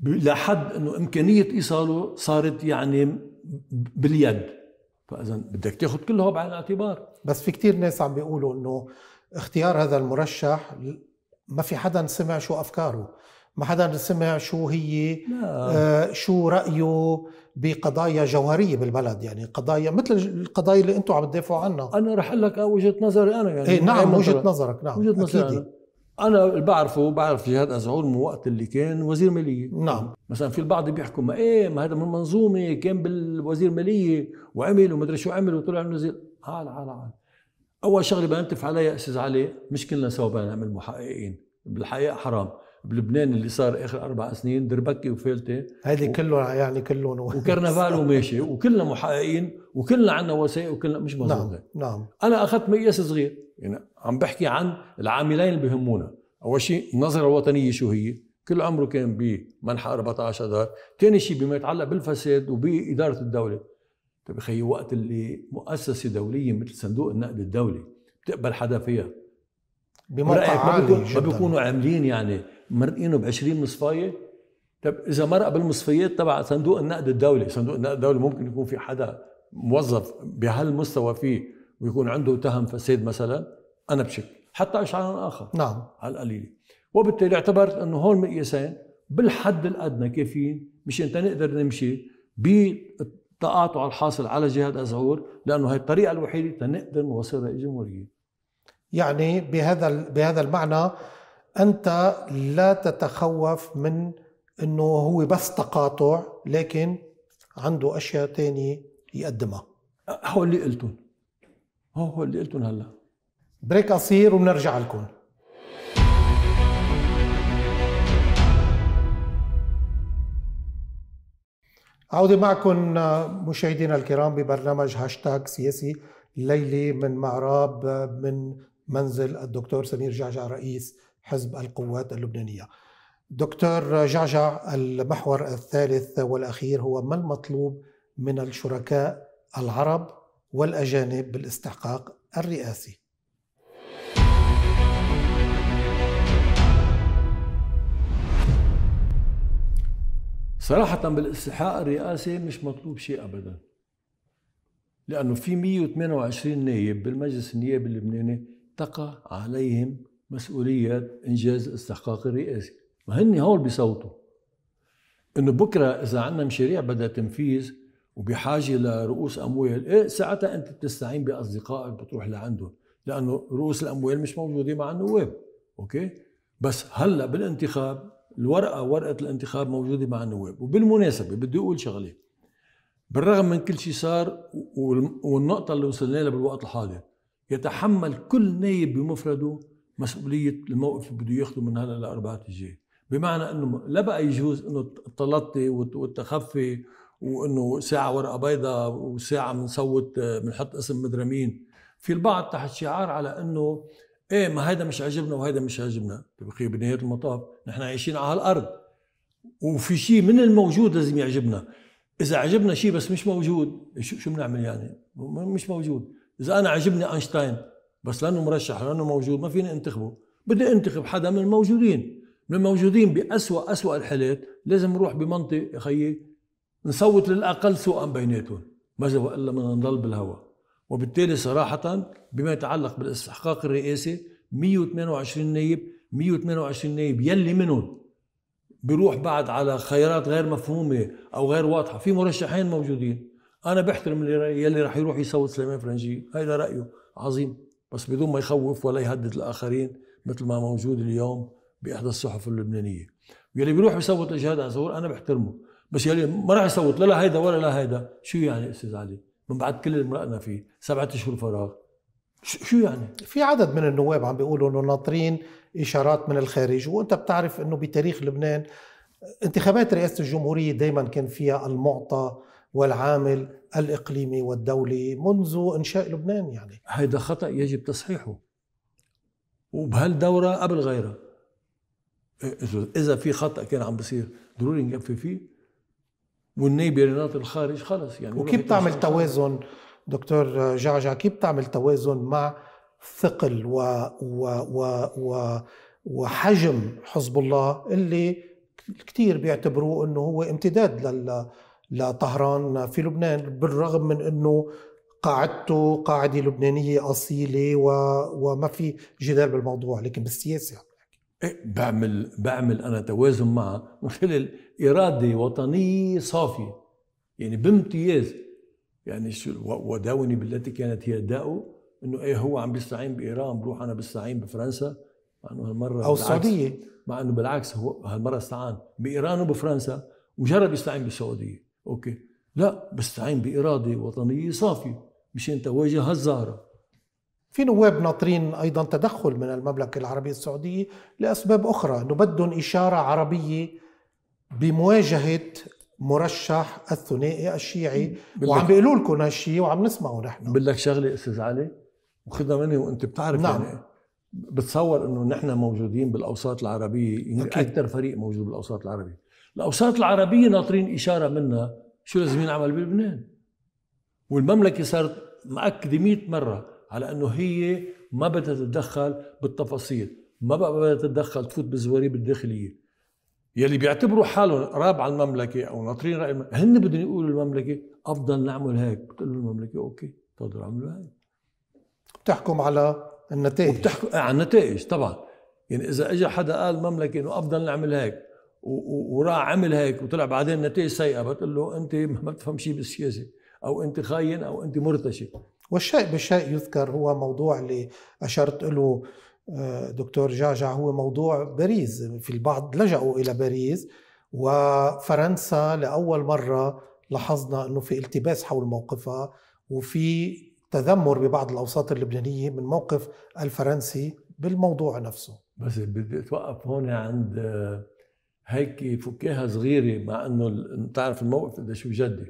لحد انه امكانيه ايصاله صارت يعني باليد فاذا بدك تاخذ كلها بعين الاعتبار بس في كثير ناس عم بيقولوا انه اختيار هذا المرشح ما في حدا سمع شو افكاره ما حدا سمع شو هي آه شو رايه بقضايا جوهريه بالبلد يعني قضايا مثل القضايا اللي انتم عم تدافعوا عنها انا رح اقول لك وجهه نظري انا يعني ايه نعم وجهه نظرك نعم وجهه نظري انا اللي بعرفه بعرف جهاد ازعور من وقت اللي كان وزير ماليه نعم مثلا في البعض بيحكوا ما ايه ما هذا من منظومه كان بالوزير ماليه وعمل وما ادري شو عمل وطلع من وزير عال عال عال اول شغله بنتف عليها استاذ علي مش كلنا سوا بنعمل نعمل محققين بالحقيقه حرام بلبنان اللي صار اخر اربع سنين دربكي وفيلتي هذه كله يعني كلهم وكرنفال وماشي وكلنا محققين وكلنا عندنا وسائل وكلنا مش مظبوط نعم نعم انا اخذت مقياس صغير يعني عم بحكي عن العاملين اللي بهمونا اول شيء النظره الوطنيه شو هي كل عمره كان بمنحى 14 دار ثاني شيء بما يتعلق بالفساد وباداره الدوله طيب يا خيي وقت اللي مؤسسه دوليه مثل صندوق النقد الدولي بتقبل حدا فيها بموقع ما بيكون ما بيكونوا عاملين يعني مرقينه ب 20 مصفايه طب اذا مرق بالمصفيات تبع صندوق النقد الدولي، صندوق النقد الدولي ممكن يكون في حدا موظف بهالمستوى فيه ويكون عنده تهم فساد مثلا انا بشك حتى اشعار اخر نعم على القليله وبالتالي اعتبرت انه هول مقياسين بالحد الادنى كافيين مشان تنقدر نمشي بالتقاطع الحاصل على جهاد ازعور لانه هي الطريقه الوحيده تنقدر نوصلها الجمهوريه يعني بهذا بهذا المعنى انت لا تتخوف من انه هو بس تقاطع لكن عنده اشياء تانية يقدمها هو اللي قلتهم هو هو اللي قلتهم هلا بريك قصير وبنرجع لكم عودة معكم آه، مشاهدينا الكرام ببرنامج هاشتاج سياسي ليلي من معراب آه، من منزل الدكتور سمير جعجع رئيس حزب القوات اللبنانية دكتور جعجع المحور الثالث والأخير هو ما المطلوب من الشركاء العرب والأجانب بالاستحقاق الرئاسي صراحة بالاستحقاق الرئاسي مش مطلوب شيء أبدا لأنه في 128 نايب بالمجلس النيابي اللبناني تقع عليهم مسؤولية إنجاز الاستحقاق الرئاسي ما هن هول بيصوتوا إنه بكرة إذا عندنا مشاريع بدها تنفيذ وبحاجة لرؤوس أموال إيه ساعتها أنت بتستعين بأصدقائك بتروح لعندهم لأنه رؤوس الأموال مش موجودة مع النواب أوكي بس هلأ بالانتخاب الورقة ورقة الانتخاب موجودة مع النواب وبالمناسبة بدي أقول شغلة بالرغم من كل شيء صار والنقطة اللي وصلنا لها بالوقت الحاضر يتحمل كل نايب بمفرده مسؤوليه الموقف اللي بده ياخده من هلا لاربعة الجاي بمعنى انه لا بقى يجوز انه التلطي والتخفي وانه ساعه ورقه بيضاء وساعه بنصوت بنحط آه، اسم مدري مين في البعض تحت شعار على انه ايه ما هيدا مش عاجبنا وهيدا مش عاجبنا بقي طيب بنهايه المطاف نحن عايشين على هالارض وفي شيء من الموجود لازم يعجبنا اذا عجبنا شيء بس مش موجود شو شو بنعمل يعني مش موجود اذا انا عجبني اينشتاين بس لانه مرشح لانه موجود ما فيني انتخبه بدي انتخب حدا من الموجودين من الموجودين بأسوأ أسوأ الحالات لازم نروح بمنطق يا خيي نصوت للأقل سوءا بيناتهم ماذا وإلا بدنا نضل بالهوى وبالتالي صراحة بما يتعلق بالاستحقاق الرئاسي 128 نايب 128 نايب يلي منهم بيروح بعد على خيارات غير مفهومة أو غير واضحة في مرشحين موجودين انا بحترم اللي يلي راح يروح يصوت سليمان فرنجي هيدا رايه عظيم بس بدون ما يخوف ولا يهدد الاخرين مثل ما موجود اليوم باحدى الصحف اللبنانيه يلي بيروح يصوت اجهاد عزور انا بحترمه بس يلي ما راح يصوت لا لهيدا ولا لهيدا شو يعني استاذ علي من بعد كل اللي مرقنا فيه سبعة اشهر فراغ شو يعني؟ في عدد من النواب عم بيقولوا انه ناطرين اشارات من الخارج وانت بتعرف انه بتاريخ لبنان انتخابات رئاسه الجمهوريه دائما كان فيها المعطى والعامل الإقليمي والدولي منذ إنشاء لبنان يعني هيدا خطأ يجب تصحيحه وبهالدورة قبل غيرها إيه، إذا في خطأ كان عم بصير ضروري نكفي فيه والنيبرينات الخارج خلص يعني وكيف بتعمل توازن دكتور جعجع كيف بتعمل توازن مع ثقل و, و, و, و وحجم حزب الله اللي كثير بيعتبروه انه هو امتداد لل لطهران في لبنان بالرغم من انه قاعدته قاعده لبنانيه اصيله و... وما في جدال بالموضوع لكن بالسياسه إيه، بعمل بعمل انا توازن معها من خلال اراده وطنيه صافيه يعني بامتياز يعني وداوني بالتي كانت هي داؤه انه ايه هو عم بيستعين بايران بروح انا بستعين بفرنسا مع انه هالمره او السعوديه مع انه بالعكس هو هالمره استعان بايران وبفرنسا وجرب يستعين بالسعوديه اوكي لا بستعين باراده وطنيه صافيه مشان تواجه هالزهره في نواب ناطرين ايضا تدخل من المملكه العربيه السعوديه لاسباب اخرى انه بدهم اشاره عربيه بمواجهه مرشح الثنائي الشيعي وعم بيقولوا لكم هالشيء وعم نسمعه نحن بقول لك شغله استاذ علي وخذها مني وانت بتعرف نعم. يعني بتصور انه نحن موجودين بالاوساط العربيه يعني اكثر فريق موجود بالاوساط العربيه الأوساط العربية ناطرين إشارة منها شو لازم ينعمل بلبنان والمملكة صارت مأكدة مئة مرة على أنه هي ما بدها تتدخل بالتفاصيل ما بقى بدها تتدخل تفوت بالزواريب الداخلية يلي بيعتبروا حالهم راب على المملكة أو ناطرين رأي المملكة. هن بدهم يقولوا للمملكة أفضل نعمل هيك بتقول المملكة أوكي تفضل اعملوا هيك بتحكم على النتائج بتحكم آه، على النتائج طبعا يعني إذا اجى حدا قال المملكة إنه أفضل نعمل هيك وراح عمل هيك وطلع بعدين نتيجه سيئه بتقول له انت ما بتفهم شيء بالسياسه او انت خاين او انت مرتشي والشيء بالشيء يذكر هو موضوع اللي اشرت له آه، دكتور جعجع هو موضوع باريس في البعض لجأوا الى باريس وفرنسا لاول مره لاحظنا انه في التباس حول موقفها وفي تذمر ببعض الاوساط اللبنانيه من موقف الفرنسي بالموضوع نفسه بس بدي اتوقف هون عند آه، هيك فكاهه صغيره مع انه بتعرف الموقف قديش بجدي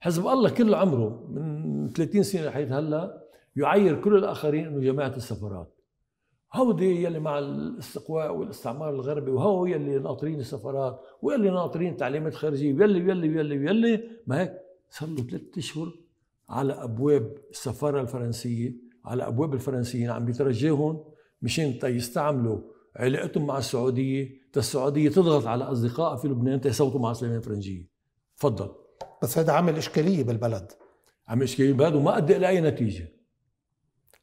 حزب الله كل عمره من 30 سنه لحد هلا يعير كل الاخرين انه جماعه السفارات هودي يلي مع الاستقواء والاستعمار الغربي وهو يلي ناطرين السفارات ويلي ناطرين تعليمات خارجيه ويلي ويلي ويلي ويلي ما هيك صار له ثلاث اشهر على ابواب السفاره الفرنسيه على ابواب الفرنسيين عم بيترجاهم مشان يستعملوا علاقتهم مع السعوديه السعوديه تضغط على اصدقائها في لبنان تيصوتوا مع سليمان فرنجيه تفضل بس هذا عامل اشكاليه بالبلد عامل اشكاليه بالبلد وما ادى لاي نتيجه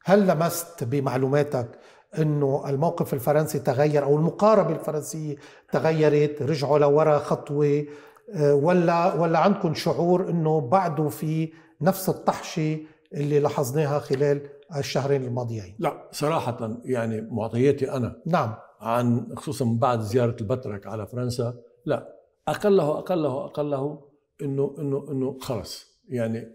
هل لمست بمعلوماتك انه الموقف الفرنسي تغير او المقاربه الفرنسيه تغيرت رجعوا لورا خطوه آه، ولا ولا عندكم شعور انه بعده في نفس الطحشه اللي لاحظناها خلال الشهرين الماضيين لا صراحة يعني معطياتي أنا نعم عن خصوصا من بعد زيارة البترك على فرنسا لا أقله أقله أقله إنه إنه إنه خلص يعني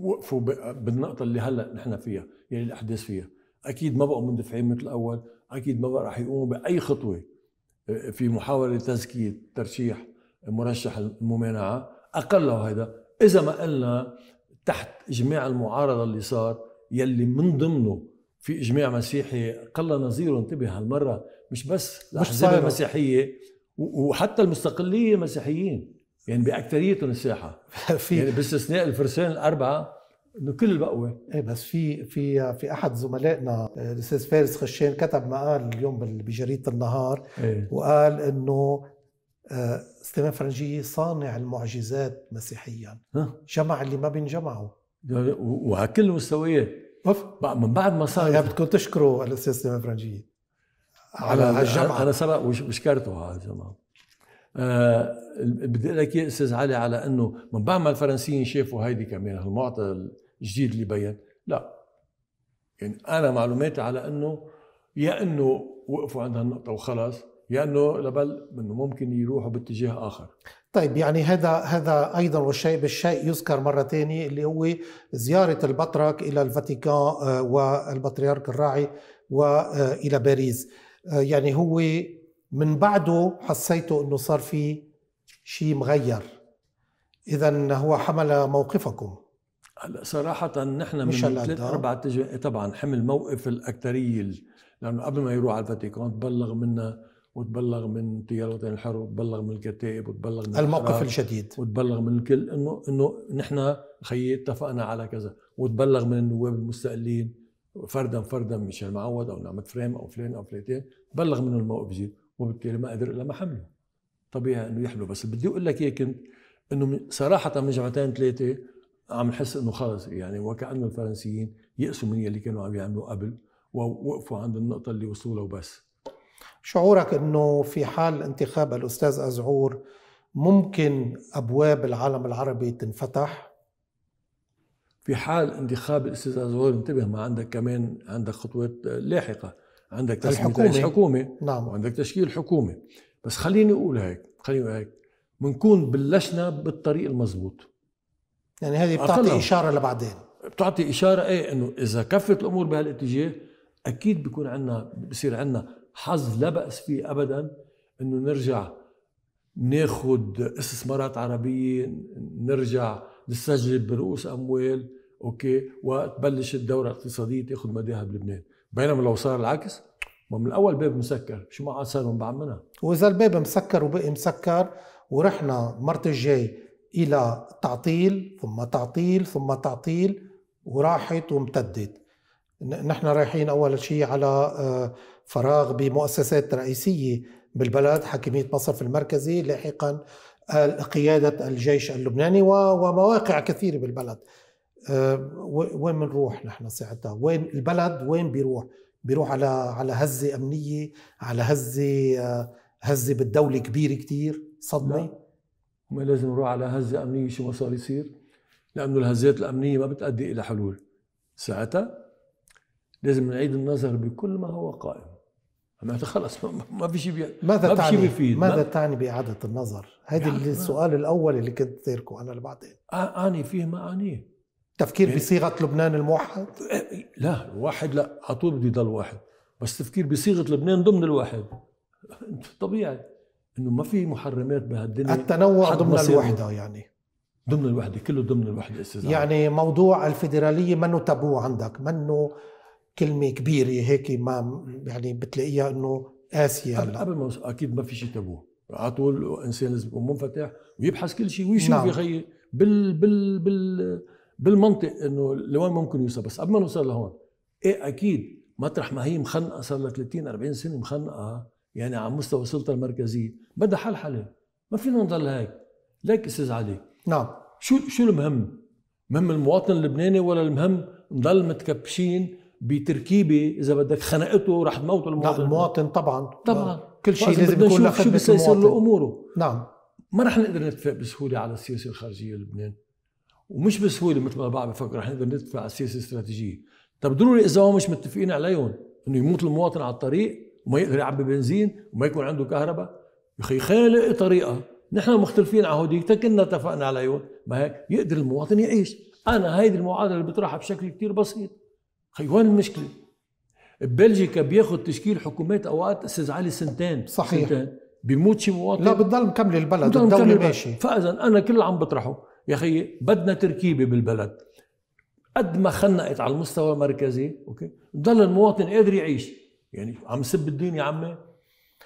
وقفوا بالنقطة اللي هلا نحن فيها يعني الأحداث فيها أكيد ما بقوا مندفعين مثل الأول أكيد ما بقى رح يقوموا بأي خطوة آه، في محاولة تزكية ترشيح مرشح الممانعة أقله هذا إذا ما قلنا تحت إجماع المعارضة اللي صار يلي من ضمنه في اجماع مسيحي قل نظيره انتبه هالمره مش بس الاحزاب المسيحيه وحتى المستقليه مسيحيين يعني باكثريتهم الساحه في يعني باستثناء الفرسان الاربعه انه كل البقوه ايه بس في في في احد زملائنا آه، الاستاذ فارس خشين كتب مقال اليوم بجريده النهار إيه؟ وقال انه آه، ستيفن فرنجي صانع المعجزات مسيحيا جمع اللي ما بينجمعوا وعلى كل اوف من بعد ما صار يعني بدكم تشكروا الاستاذ سليمان فرنجي على هالجمعه انا سبق وشكرته على هالجمعه آه، بدي اقول لك يا استاذ علي على انه من بعد ما الفرنسيين شافوا هيدي كمان هالمعطى الجديد اللي بين لا يعني انا معلوماتي على انه يا انه وقفوا عند هالنقطه وخلاص لانه لبل انه ممكن يروحوا باتجاه اخر طيب يعني هذا هذا ايضا والشيء بالشيء يذكر مره ثانيه اللي هو زياره البطرك الى الفاتيكان آه، والبطريرك الراعي والى باريس آه، يعني هو من بعده حسيته انه صار في شيء مغير اذا هو حمل موقفكم هلا صراحة نحن من ثلاث آه. أربع طبعا حمل موقف الأكثرية لأنه قبل ما يروح على الفاتيكان تبلغ منا وتبلغ من تيار الوطني الحر وتبلغ من الكتائب وتبلغ من الموقف الشديد وتبلغ من الكل انه انه نحن خيي اتفقنا على كذا وتبلغ من النواب المستقلين فردا فردا ميشيل معود او نعمة فريم او فلان او فلانتين بلغ منه الموقف جديد وبالتالي ما قدر الا ما حمله طبيعي انه يحمله بس بدي اقول لك اياه كنت انه صراحه من جمعتين ثلاثه عم نحس انه خلص يعني وكانه الفرنسيين يأسوا من يلي كانوا عم يعملوا قبل ووقفوا عند النقطه اللي وصلوا وبس شعورك انه في حال انتخاب الاستاذ ازعور ممكن ابواب العالم العربي تنفتح؟ في حال انتخاب الاستاذ ازعور انتبه ما عندك كمان عندك خطوات لاحقه عندك تشكيل حكومة. حكومه نعم وعندك تشكيل حكومه بس خليني اقول هيك خليني اقول هيك بنكون بلشنا بالطريق المزبوط يعني هذه بتعطي أقلها. اشاره لبعدين بتعطي اشاره ايه انه اذا كفت الامور بهالاتجاه اكيد بيكون عندنا بصير عندنا حظ لا بأس فيه أبدا أنه نرجع ناخد استثمارات عربية نرجع نستجلب برؤوس أموال أوكي وتبلش الدورة الاقتصادية تاخد مداها بلبنان بينما لو صار العكس ما من الأول باب مسكر شو ما عاد صار من بعمنا وإذا الباب مسكر وبقي مسكر ورحنا مرت الجاي إلى تعطيل ثم تعطيل ثم تعطيل وراحت وامتدت نحن رايحين أول شيء على آه، فراغ بمؤسسات رئيسية بالبلد حاكمية مصرف المركزي لاحقا قيادة الجيش اللبناني ومواقع كثيرة بالبلد آه، وين بنروح نحن ساعتها وين البلد وين بيروح بيروح على على هزة أمنية على هزة آه، هزة بالدولة كبيرة كتير صدمة ما لازم نروح على هزة أمنية شو ما صار يصير لأنه الهزات الأمنية ما بتؤدي إلى حلول ساعتها لازم نعيد النظر بكل ما هو قائم معناتها خلص ما في شيء ماذا ما تعني بيفيد. ماذا ما... تعني باعاده النظر؟ هذا يعني السؤال ما... الاول اللي كنت تاركه انا اللي بعدين اعني فيه ما اعنيه تفكير يعني... بصيغه لبنان الموحد؟ إيه، لا الواحد لا على طول بده يضل واحد بس تفكير بصيغه لبنان ضمن الواحد طبيعي انه ما في محرمات بهالدنيا التنوع ضمن الوحده يعني ضمن الوحده كله ضمن الوحده استاذ يعني موضوع الفيدراليه منه تابو عندك منه كلمه كبيره هيك ما يعني بتلاقيها انه قاسيه هلا قبل ما اكيد ما في شيء تابوه على طول الانسان لازم يكون منفتح ويبحث كل شيء ويشوف نعم. يا خيي بال بال بال بالمنطق انه لوين ممكن يوصل بس قبل ما نوصل لهون ايه اكيد مطرح ما هي مخنقه صار لها 30 40 سنه مخنقه يعني على مستوى السلطه المركزيه بدها حل حلها ما فينا نضل هيك ليك استاذ علي نعم شو شو المهم؟ مهم المواطن اللبناني ولا المهم نضل متكبشين بتركيبه اذا بدك خنقته رح تموته نعم، المواطن المواطن طبعا طبعا كل شيء لازم يكون شو بده يصير له اموره نعم ما رح نقدر نتفق بسهوله على السياسه الخارجيه لبنان ومش بسهوله مثل ما البعض بفكر رح نقدر نتفق على السياسه الاستراتيجيه طب ضروري اذا مش متفقين عليهم انه يموت المواطن على الطريق وما يقدر يعبي بنزين وما يكون عنده كهرباء يا اخي خالق طريقه نحن مختلفين على هودي كنا اتفقنا عليهم ما هيك يقدر المواطن يعيش انا هيدي المعادله اللي بطرحها بشكل كثير بسيط وين المشكله ببلجيكا بياخد تشكيل حكومات اوقات استاذ علي سنتين صحيح سنتين بيموت شي مواطن لا بتضل مكمل البلد بتضل الدوله مكمل ماشي فاذا انا كل اللي عم بطرحه يا اخي بدنا تركيبه بالبلد قد ما خنقت على المستوى المركزي اوكي بضل المواطن قادر يعيش يعني عم سب الدين يا عمي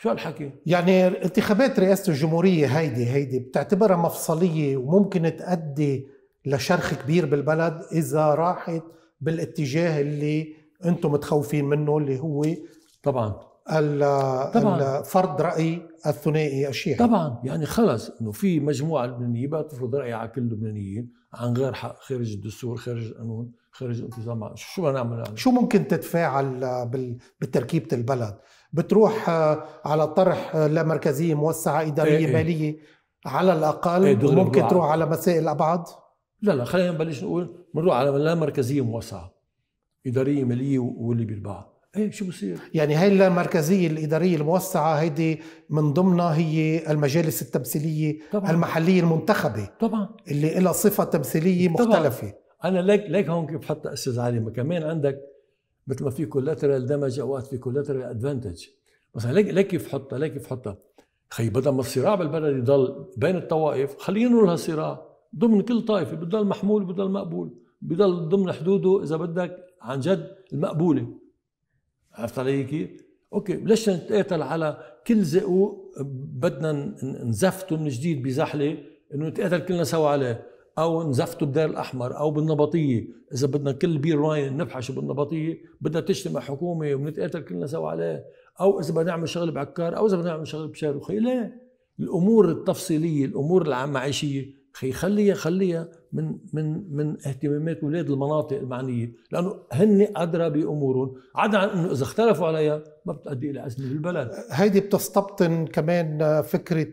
شو هالحكي؟ يعني انتخابات رئاسة الجمهورية هيدي هيدي بتعتبرها مفصلية وممكن تؤدي لشرخ كبير بالبلد إذا راحت بالاتجاه اللي انتم متخوفين منه اللي هو طبعا طبعا فرض راي الثنائي الشيعي طبعا يعني خلص انه في مجموعه لبنانيه بقى تفرض راي على كل اللبنانيين عن غير حق خارج الدستور خارج القانون خارج الانتظام شو بدنا نعمل يعني؟ شو ممكن تتفاعل بتركيبه البلد؟ بتروح آه، على طرح آه، مركزيه موسعه اداريه ايه ايه. ماليه على الاقل ايه ممكن تروح على مسائل ابعد لا لا خلينا نبلش نقول بنروح على لا مركزيه موسعه اداريه ماليه واللي بيربحها ايه شو بصير؟ يعني هاي اللامركزيه الاداريه الموسعه هيدي من ضمنها هي المجالس التمثيليه طبعا. المحليه المنتخبه طبعا اللي لها صفه تمثيليه مختلفه طبعا. انا ليك ليك هون كيف حتى استاذ علي ما كمان عندك مثل ما في كولاترال دمج اوقات في كولاترال ادفانتج مثلا ليك ليك كيف حطها ليك كيف حطها خي بدل ما الصراع بالبلد يضل بين الطوائف خلينا نقول صراع ضمن كل طائفه بضل محمول بضل مقبول بضل ضمن حدوده اذا بدك عن جد المقبوله عرفت علي كيف؟ اوكي ليش نتقاتل على كل زقوق بدنا نزفته من جديد بزحله انه نتقاتل كلنا سوا عليه او نزفته بدار الاحمر او بالنبطيه اذا بدنا كل بير راين نبحش بالنبطيه بدها تجتمع حكومه ونتقاتل كلنا سوا عليه او اذا بدنا نعمل شغل بعكار او اذا بدنا نعمل شغل بشارخي لا الامور التفصيليه الامور المعيشيه خليها خليها من من من اهتمامات اولاد المناطق المعنيه لانه هن ادرى بامورهم عدا عن انه اذا اختلفوا عليها ما بتؤدي الى ازمه بالبلد هيدي بتستبطن كمان فكره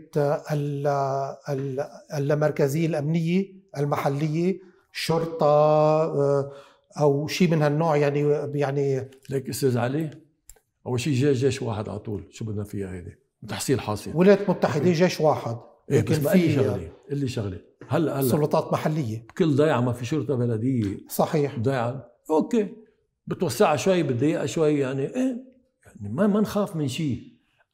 اللامركزيه الامنيه المحليه شرطه آه، او شيء من هالنوع يعني يعني ليك استاذ علي اول شيء جيش جيش واحد على طول شو بدنا فيها هيدي تحصيل حاصل ولايات متحده جيش واحد إيه بس بأي لي شغله اللي شغله هلا هلا سلطات محليه بكل ضيعه ما في شرطه بلديه صحيح ضيعه اوكي بتوسعها شوي بتضيقها شوي يعني ايه يعني ما ما نخاف من شيء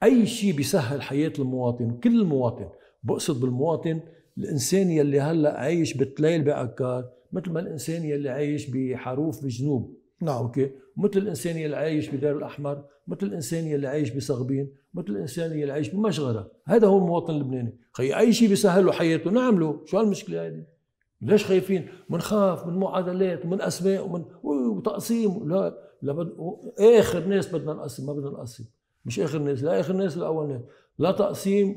اي شيء بيسهل حياه المواطن كل المواطن بقصد بالمواطن الانسان يلي هلا عايش بالتليل بعكار مثل ما الانسان يلي عايش بحروف بجنوب نعم اوكي مثل الانسان اللي عايش بدار الاحمر مثل الانسان اللي عايش بصغبين مثل الانسان اللي عايش بمشغره هذا هو المواطن اللبناني خي اي شيء بيسهل له حياته نعمله شو هالمشكله هذه ليش خايفين بنخاف من معادلات ومن اسماء ومن وتقسيم لا لا بد... اخر ناس بدنا نقسم ما بدنا نقسم مش اخر ناس لا اخر ناس الاول اول ناس لا تقسيم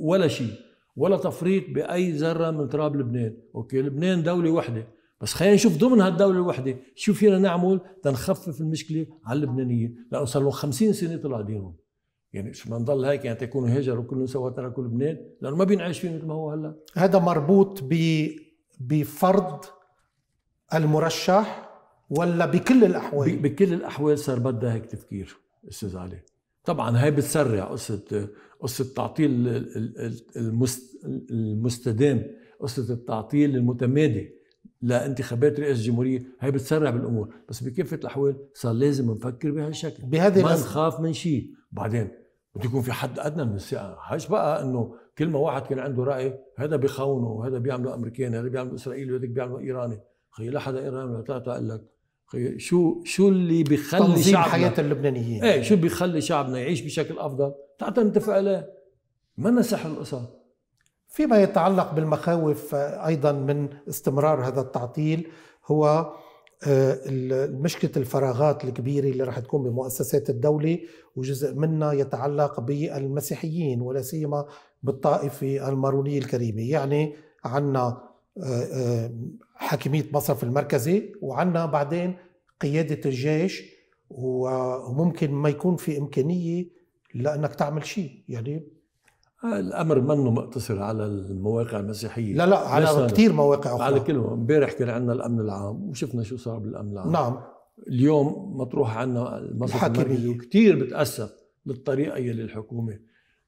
ولا شيء ولا تفريط باي ذره من تراب لبنان اوكي لبنان دوله وحده بس خلينا نشوف ضمن هالدوله الوحده شو فينا نعمل تنخفف المشكله على اللبنانيين لانه صار لهم 50 سنه طلع دينهم يعني شو ما نضل هيك يعني تكونوا هجروا كلهم سوا تركوا لبنان لانه ما بينعيش فيه مثل ما هو هلا هذا مربوط ب بفرض المرشح ولا بكل الاحوال؟ بكل الاحوال صار بدها هيك تفكير استاذ علي طبعا هاي بتسرع قصه قصه تعطيل المستدام قصه التعطيل المتمادي لانتخابات رئاسة الجمهورية هي بتسرع بالأمور بس بكافة الأحوال صار لازم نفكر بهالشكل بهذه ما نخاف من شيء بعدين بده يكون في حد أدنى من الثقة هاش بقى أنه كل ما واحد كان عنده رأي هذا بخونه وهذا بيعمله أمريكاني هذا بيعمله إسرائيلي وهذا بيعمله إيراني خي لا حدا إيراني ولا تعطى قال لك خي شو شو اللي بيخلي شعبنا حياة اللبنانيين ايه شو بيخلي شعبنا يعيش بشكل أفضل تعطى نتفق عليه ما سحر القصص فيما يتعلق بالمخاوف آه، ايضا من استمرار هذا التعطيل هو آه، مشكله الفراغات الكبيره اللي راح تكون بمؤسسات الدوله وجزء منها يتعلق بالمسيحيين ولا سيما بالطائفه المارونيه الكريمه، يعني عندنا آه، حاكميه مصرف المركزي وعندنا بعدين قياده الجيش وممكن ما يكون في امكانيه لانك تعمل شيء، يعني الامر منه مقتصر على المواقع المسيحيه لا لا على كثير مواقع اخرى على كلهم امبارح كان عندنا الامن العام وشفنا شو صار بالامن العام نعم اليوم مطروح عندنا المصرف المركزي وكثير بتاسف بالطريقه يلي الحكومه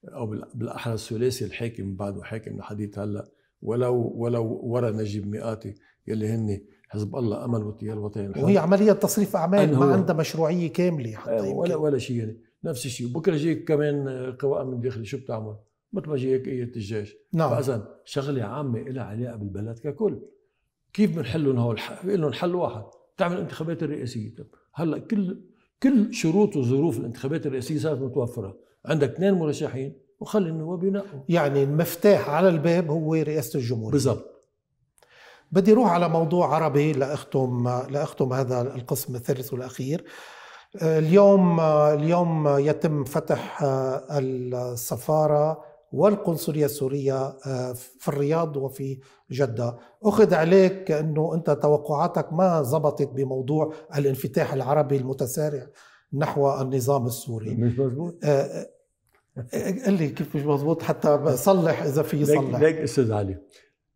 او بالاحرى الثلاثي الحاكم بعده حاكم لحديث هلا ولو ولو ورا نجيب مئاتي يلي هن حزب الله امل والتيار الوطني وهي عمليه تصريف اعمال ما عندها مشروعيه كامله حتى أيوة، ولا يمكن. ولا شيء يعني نفس الشيء بكره جيك كمان قوائم من داخل شو بتعمل؟ مثل ما جاي هيك ايه الدجاج نعم فاذا شغله عامه لها علاقه بالبلد ككل كيف بنحل لهم هول لهم حل واحد تعمل انتخابات الرئاسيه طب هلا كل كل شروط وظروف الانتخابات الرئاسيه صارت متوفره عندك اثنين مرشحين وخلي النواب ينقوا يعني المفتاح على الباب هو رئاسه الجمهوريه بالضبط بدي اروح على موضوع عربي لاختم لاختم هذا القسم الثالث والاخير اليوم اليوم يتم فتح السفاره والقنصلية السورية آه، في الرياض وفي جدة أخذ عليك أنه أنت توقعاتك ما زبطت بموضوع الانفتاح العربي المتسارع نحو النظام السوري مش مزبوط آه، آه، قل لي كيف مش مزبوط حتى صلح إذا في صلح ليك أستاذ علي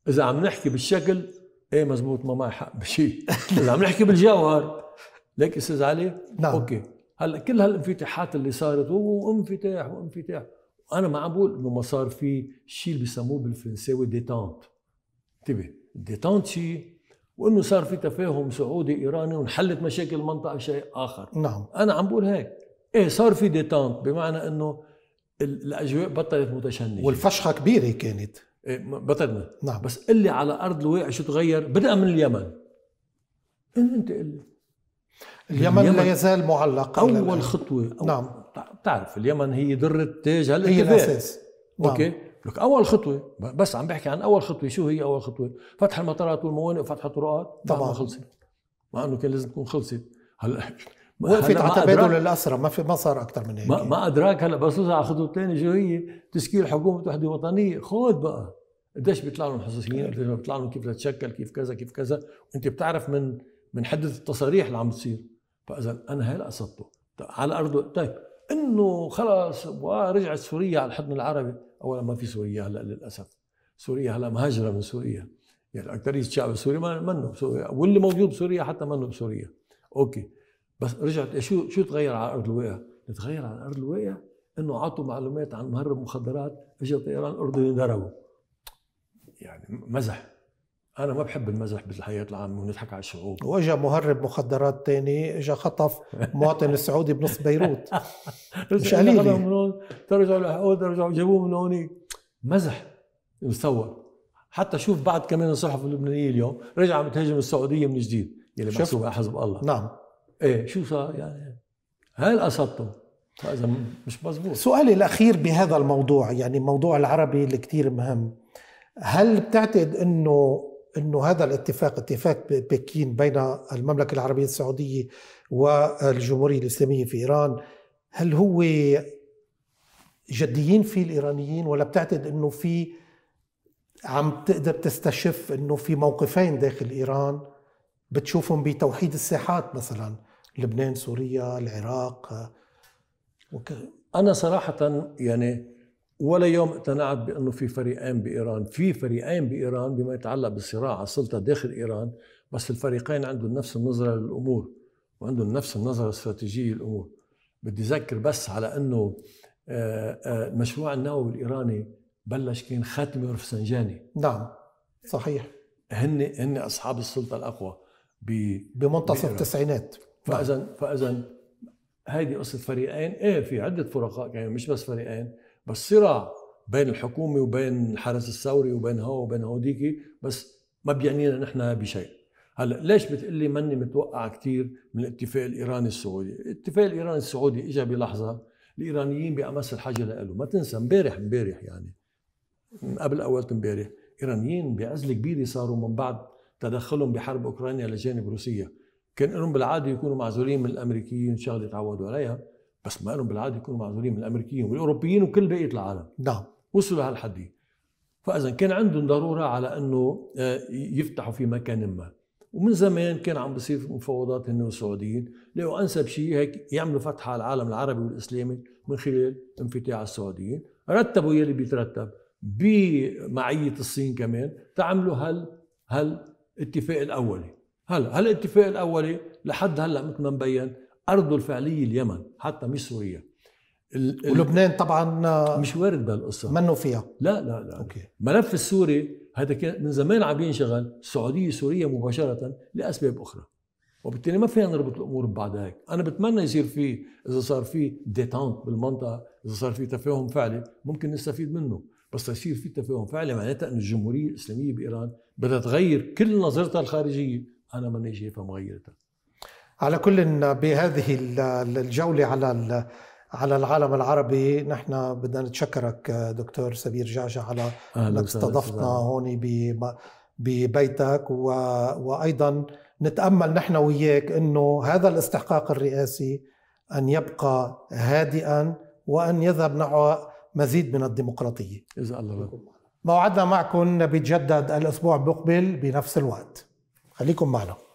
إذا عم نحكي بالشكل ايه مزبوط ما معي حق بشيء إذا عم نحكي بالجوهر ليك أستاذ علي نعم أوكي هلا كل هالانفتاحات اللي صارت وانفتاح وانفتاح انا ما بقول انه ما صار في شيء اللي بسموه بالفرنساوي ديتانت انتبه الديتانت شيء وانه صار في تفاهم سعودي ايراني وانحلت مشاكل المنطقه شيء اخر نعم انا عم بقول هيك ايه صار في ديتانت بمعنى انه الاجواء بطلت متشنجه والفشخه كبيره كانت إيه بطلنا نعم بس قل لي على ارض الواقع شو تغير بدا من اليمن إيه، انت قل لي اليمن, اليمن لا يزال معلق اول خطوه أول نعم بتعرف اليمن هي دره تاج هل هي الاساس اوكي نعم. لك اول خطوه بس عم بحكي عن اول خطوه شو هي اول خطوه؟ فتح المطارات والموانئ وفتح الطرقات طبعا ما خلصت مع انه كان لازم تكون خلصت هلا وقفت على تبادل الاسرى ما في ما صار اكثر من هيك ما, ما ادراك هلا بس على الخطوه الثانيه شو هي؟ تشكيل حكومه وحده وطنيه خذ بقى قديش بيطلع لهم حساسيين قديش بيطلع لهم كيف تتشكل كيف كذا كيف كذا وانت بتعرف من من حده التصاريح اللي عم بتصير فاذا انا هلا قصدته على ارضه طيب انه خلاص ورجعت سوريا على الحضن العربي اولا ما في سوريا هلا للاسف سوريا هلا مهاجره من سوريا يعني اكثريه الشعب السوري ما منه بسوريا واللي موجود بسوريا حتى منه بسوريا اوكي بس رجعت شو شو تغير على ارض الواقع؟ اللي تغير على ارض الواقع انه اعطوا معلومات عن مهرب مخدرات اجى طيران اردني ضربه يعني مزح انا ما بحب المزح بالحياه العامه ونضحك على الشعوب واجا مهرب مخدرات تاني اجا خطف مواطن سعودي بنص بيروت مش قليل ترجعوا لحقوق ترجعوا جابوه من هون مزح مصور حتى شوف بعد كمان الصحف اللبنانيه اليوم رجع عم تهاجم السعوديه من جديد يلي محسوبه حزب الله نعم ايه شو صار يعني هاي قصدته فاذا مش مزبوط سؤالي الاخير بهذا الموضوع يعني موضوع العربي اللي كثير مهم هل بتعتقد انه انه هذا الاتفاق اتفاق بكين بين المملكه العربيه السعوديه والجمهوريه الاسلاميه في ايران هل هو جديين فيه الايرانيين ولا بتعتقد انه في عم تقدر تستشف انه في موقفين داخل ايران بتشوفهم بتوحيد الساحات مثلا لبنان سوريا العراق وك... انا صراحه يعني ولا يوم اقتنعت بانه في فريقين بايران، في فريقين بايران بما يتعلق بالصراع على السلطه داخل ايران، بس الفريقين عندهم نفس النظره للامور وعندهم نفس النظره الاستراتيجيه للامور. بدي اذكر بس على انه المشروع آه، آه، النووي الايراني بلش كان خاتمه رفسنجاني. نعم صحيح هن هن اصحاب السلطه الاقوى ب بمنتصف التسعينات فاذا فاذا هيدي قصه فريقين ايه في عده فرقاء يعني مش بس فريقين بس صراع بين الحكومه وبين الحرس الثوري وبين هو وبين هوديكي بس ما بيعنينا نحن بشيء هلا ليش بتقلي مني متوقع كثير من الاتفاق الايراني السعودي الاتفاق الايراني السعودي اجى بلحظه الايرانيين بامس الحاجه لإله ما تنسى امبارح امبارح يعني من قبل اول امبارح ايرانيين بعزله كبيره صاروا من بعد تدخلهم بحرب اوكرانيا لجانب روسيا كان لهم بالعاده يكونوا معزولين من الامريكيين شغله تعودوا عليها بس ما لهم بالعاده يكونوا معزولين من الامريكيين والاوروبيين وكل بقيه العالم نعم وصلوا لهالحد فاذا كان عندهم ضروره على انه آه، يفتحوا في مكان ما ومن زمان كان عم بصير مفاوضات هن والسعوديين لقوا انسب شيء هيك يعملوا فتحه على العالم العربي والاسلامي من خلال انفتاح السعوديين رتبوا يلي بيترتب بمعيه الصين كمان تعملوا هال هالاتفاق الاولي هلا هالاتفاق الاولي لحد هلا مثل ما مبين أرضه الفعلية اليمن حتى مش سوريا ولبنان طبعا آه، مش وارد بهالقصة منه فيها لا لا لا أوكي. ملف السوري هذا كان من زمان عم ينشغل السعودية سوريا مباشرة لأسباب أخرى وبالتالي ما فينا نربط الامور ببعض هيك، انا بتمنى يصير في اذا صار في ديتانت بالمنطقه، اذا صار في تفاهم فعلي ممكن نستفيد منه، بس يصير في تفاهم فعلي معناتها انه الجمهوريه الاسلاميه بايران بدها تغير كل نظرتها الخارجيه، انا ماني شايفها مغيرتها. على كل بهذه الجولة على على العالم العربي نحن بدنا نتشكرك دكتور سبير جعجع على انك استضفتنا هون ببيتك وايضا نتامل نحن وياك انه هذا الاستحقاق الرئاسي ان يبقى هادئا وان يذهب نحو مزيد من الديمقراطيه. اذا الله بك. موعدنا معكم بيتجدد الاسبوع المقبل بنفس الوقت. خليكم معنا.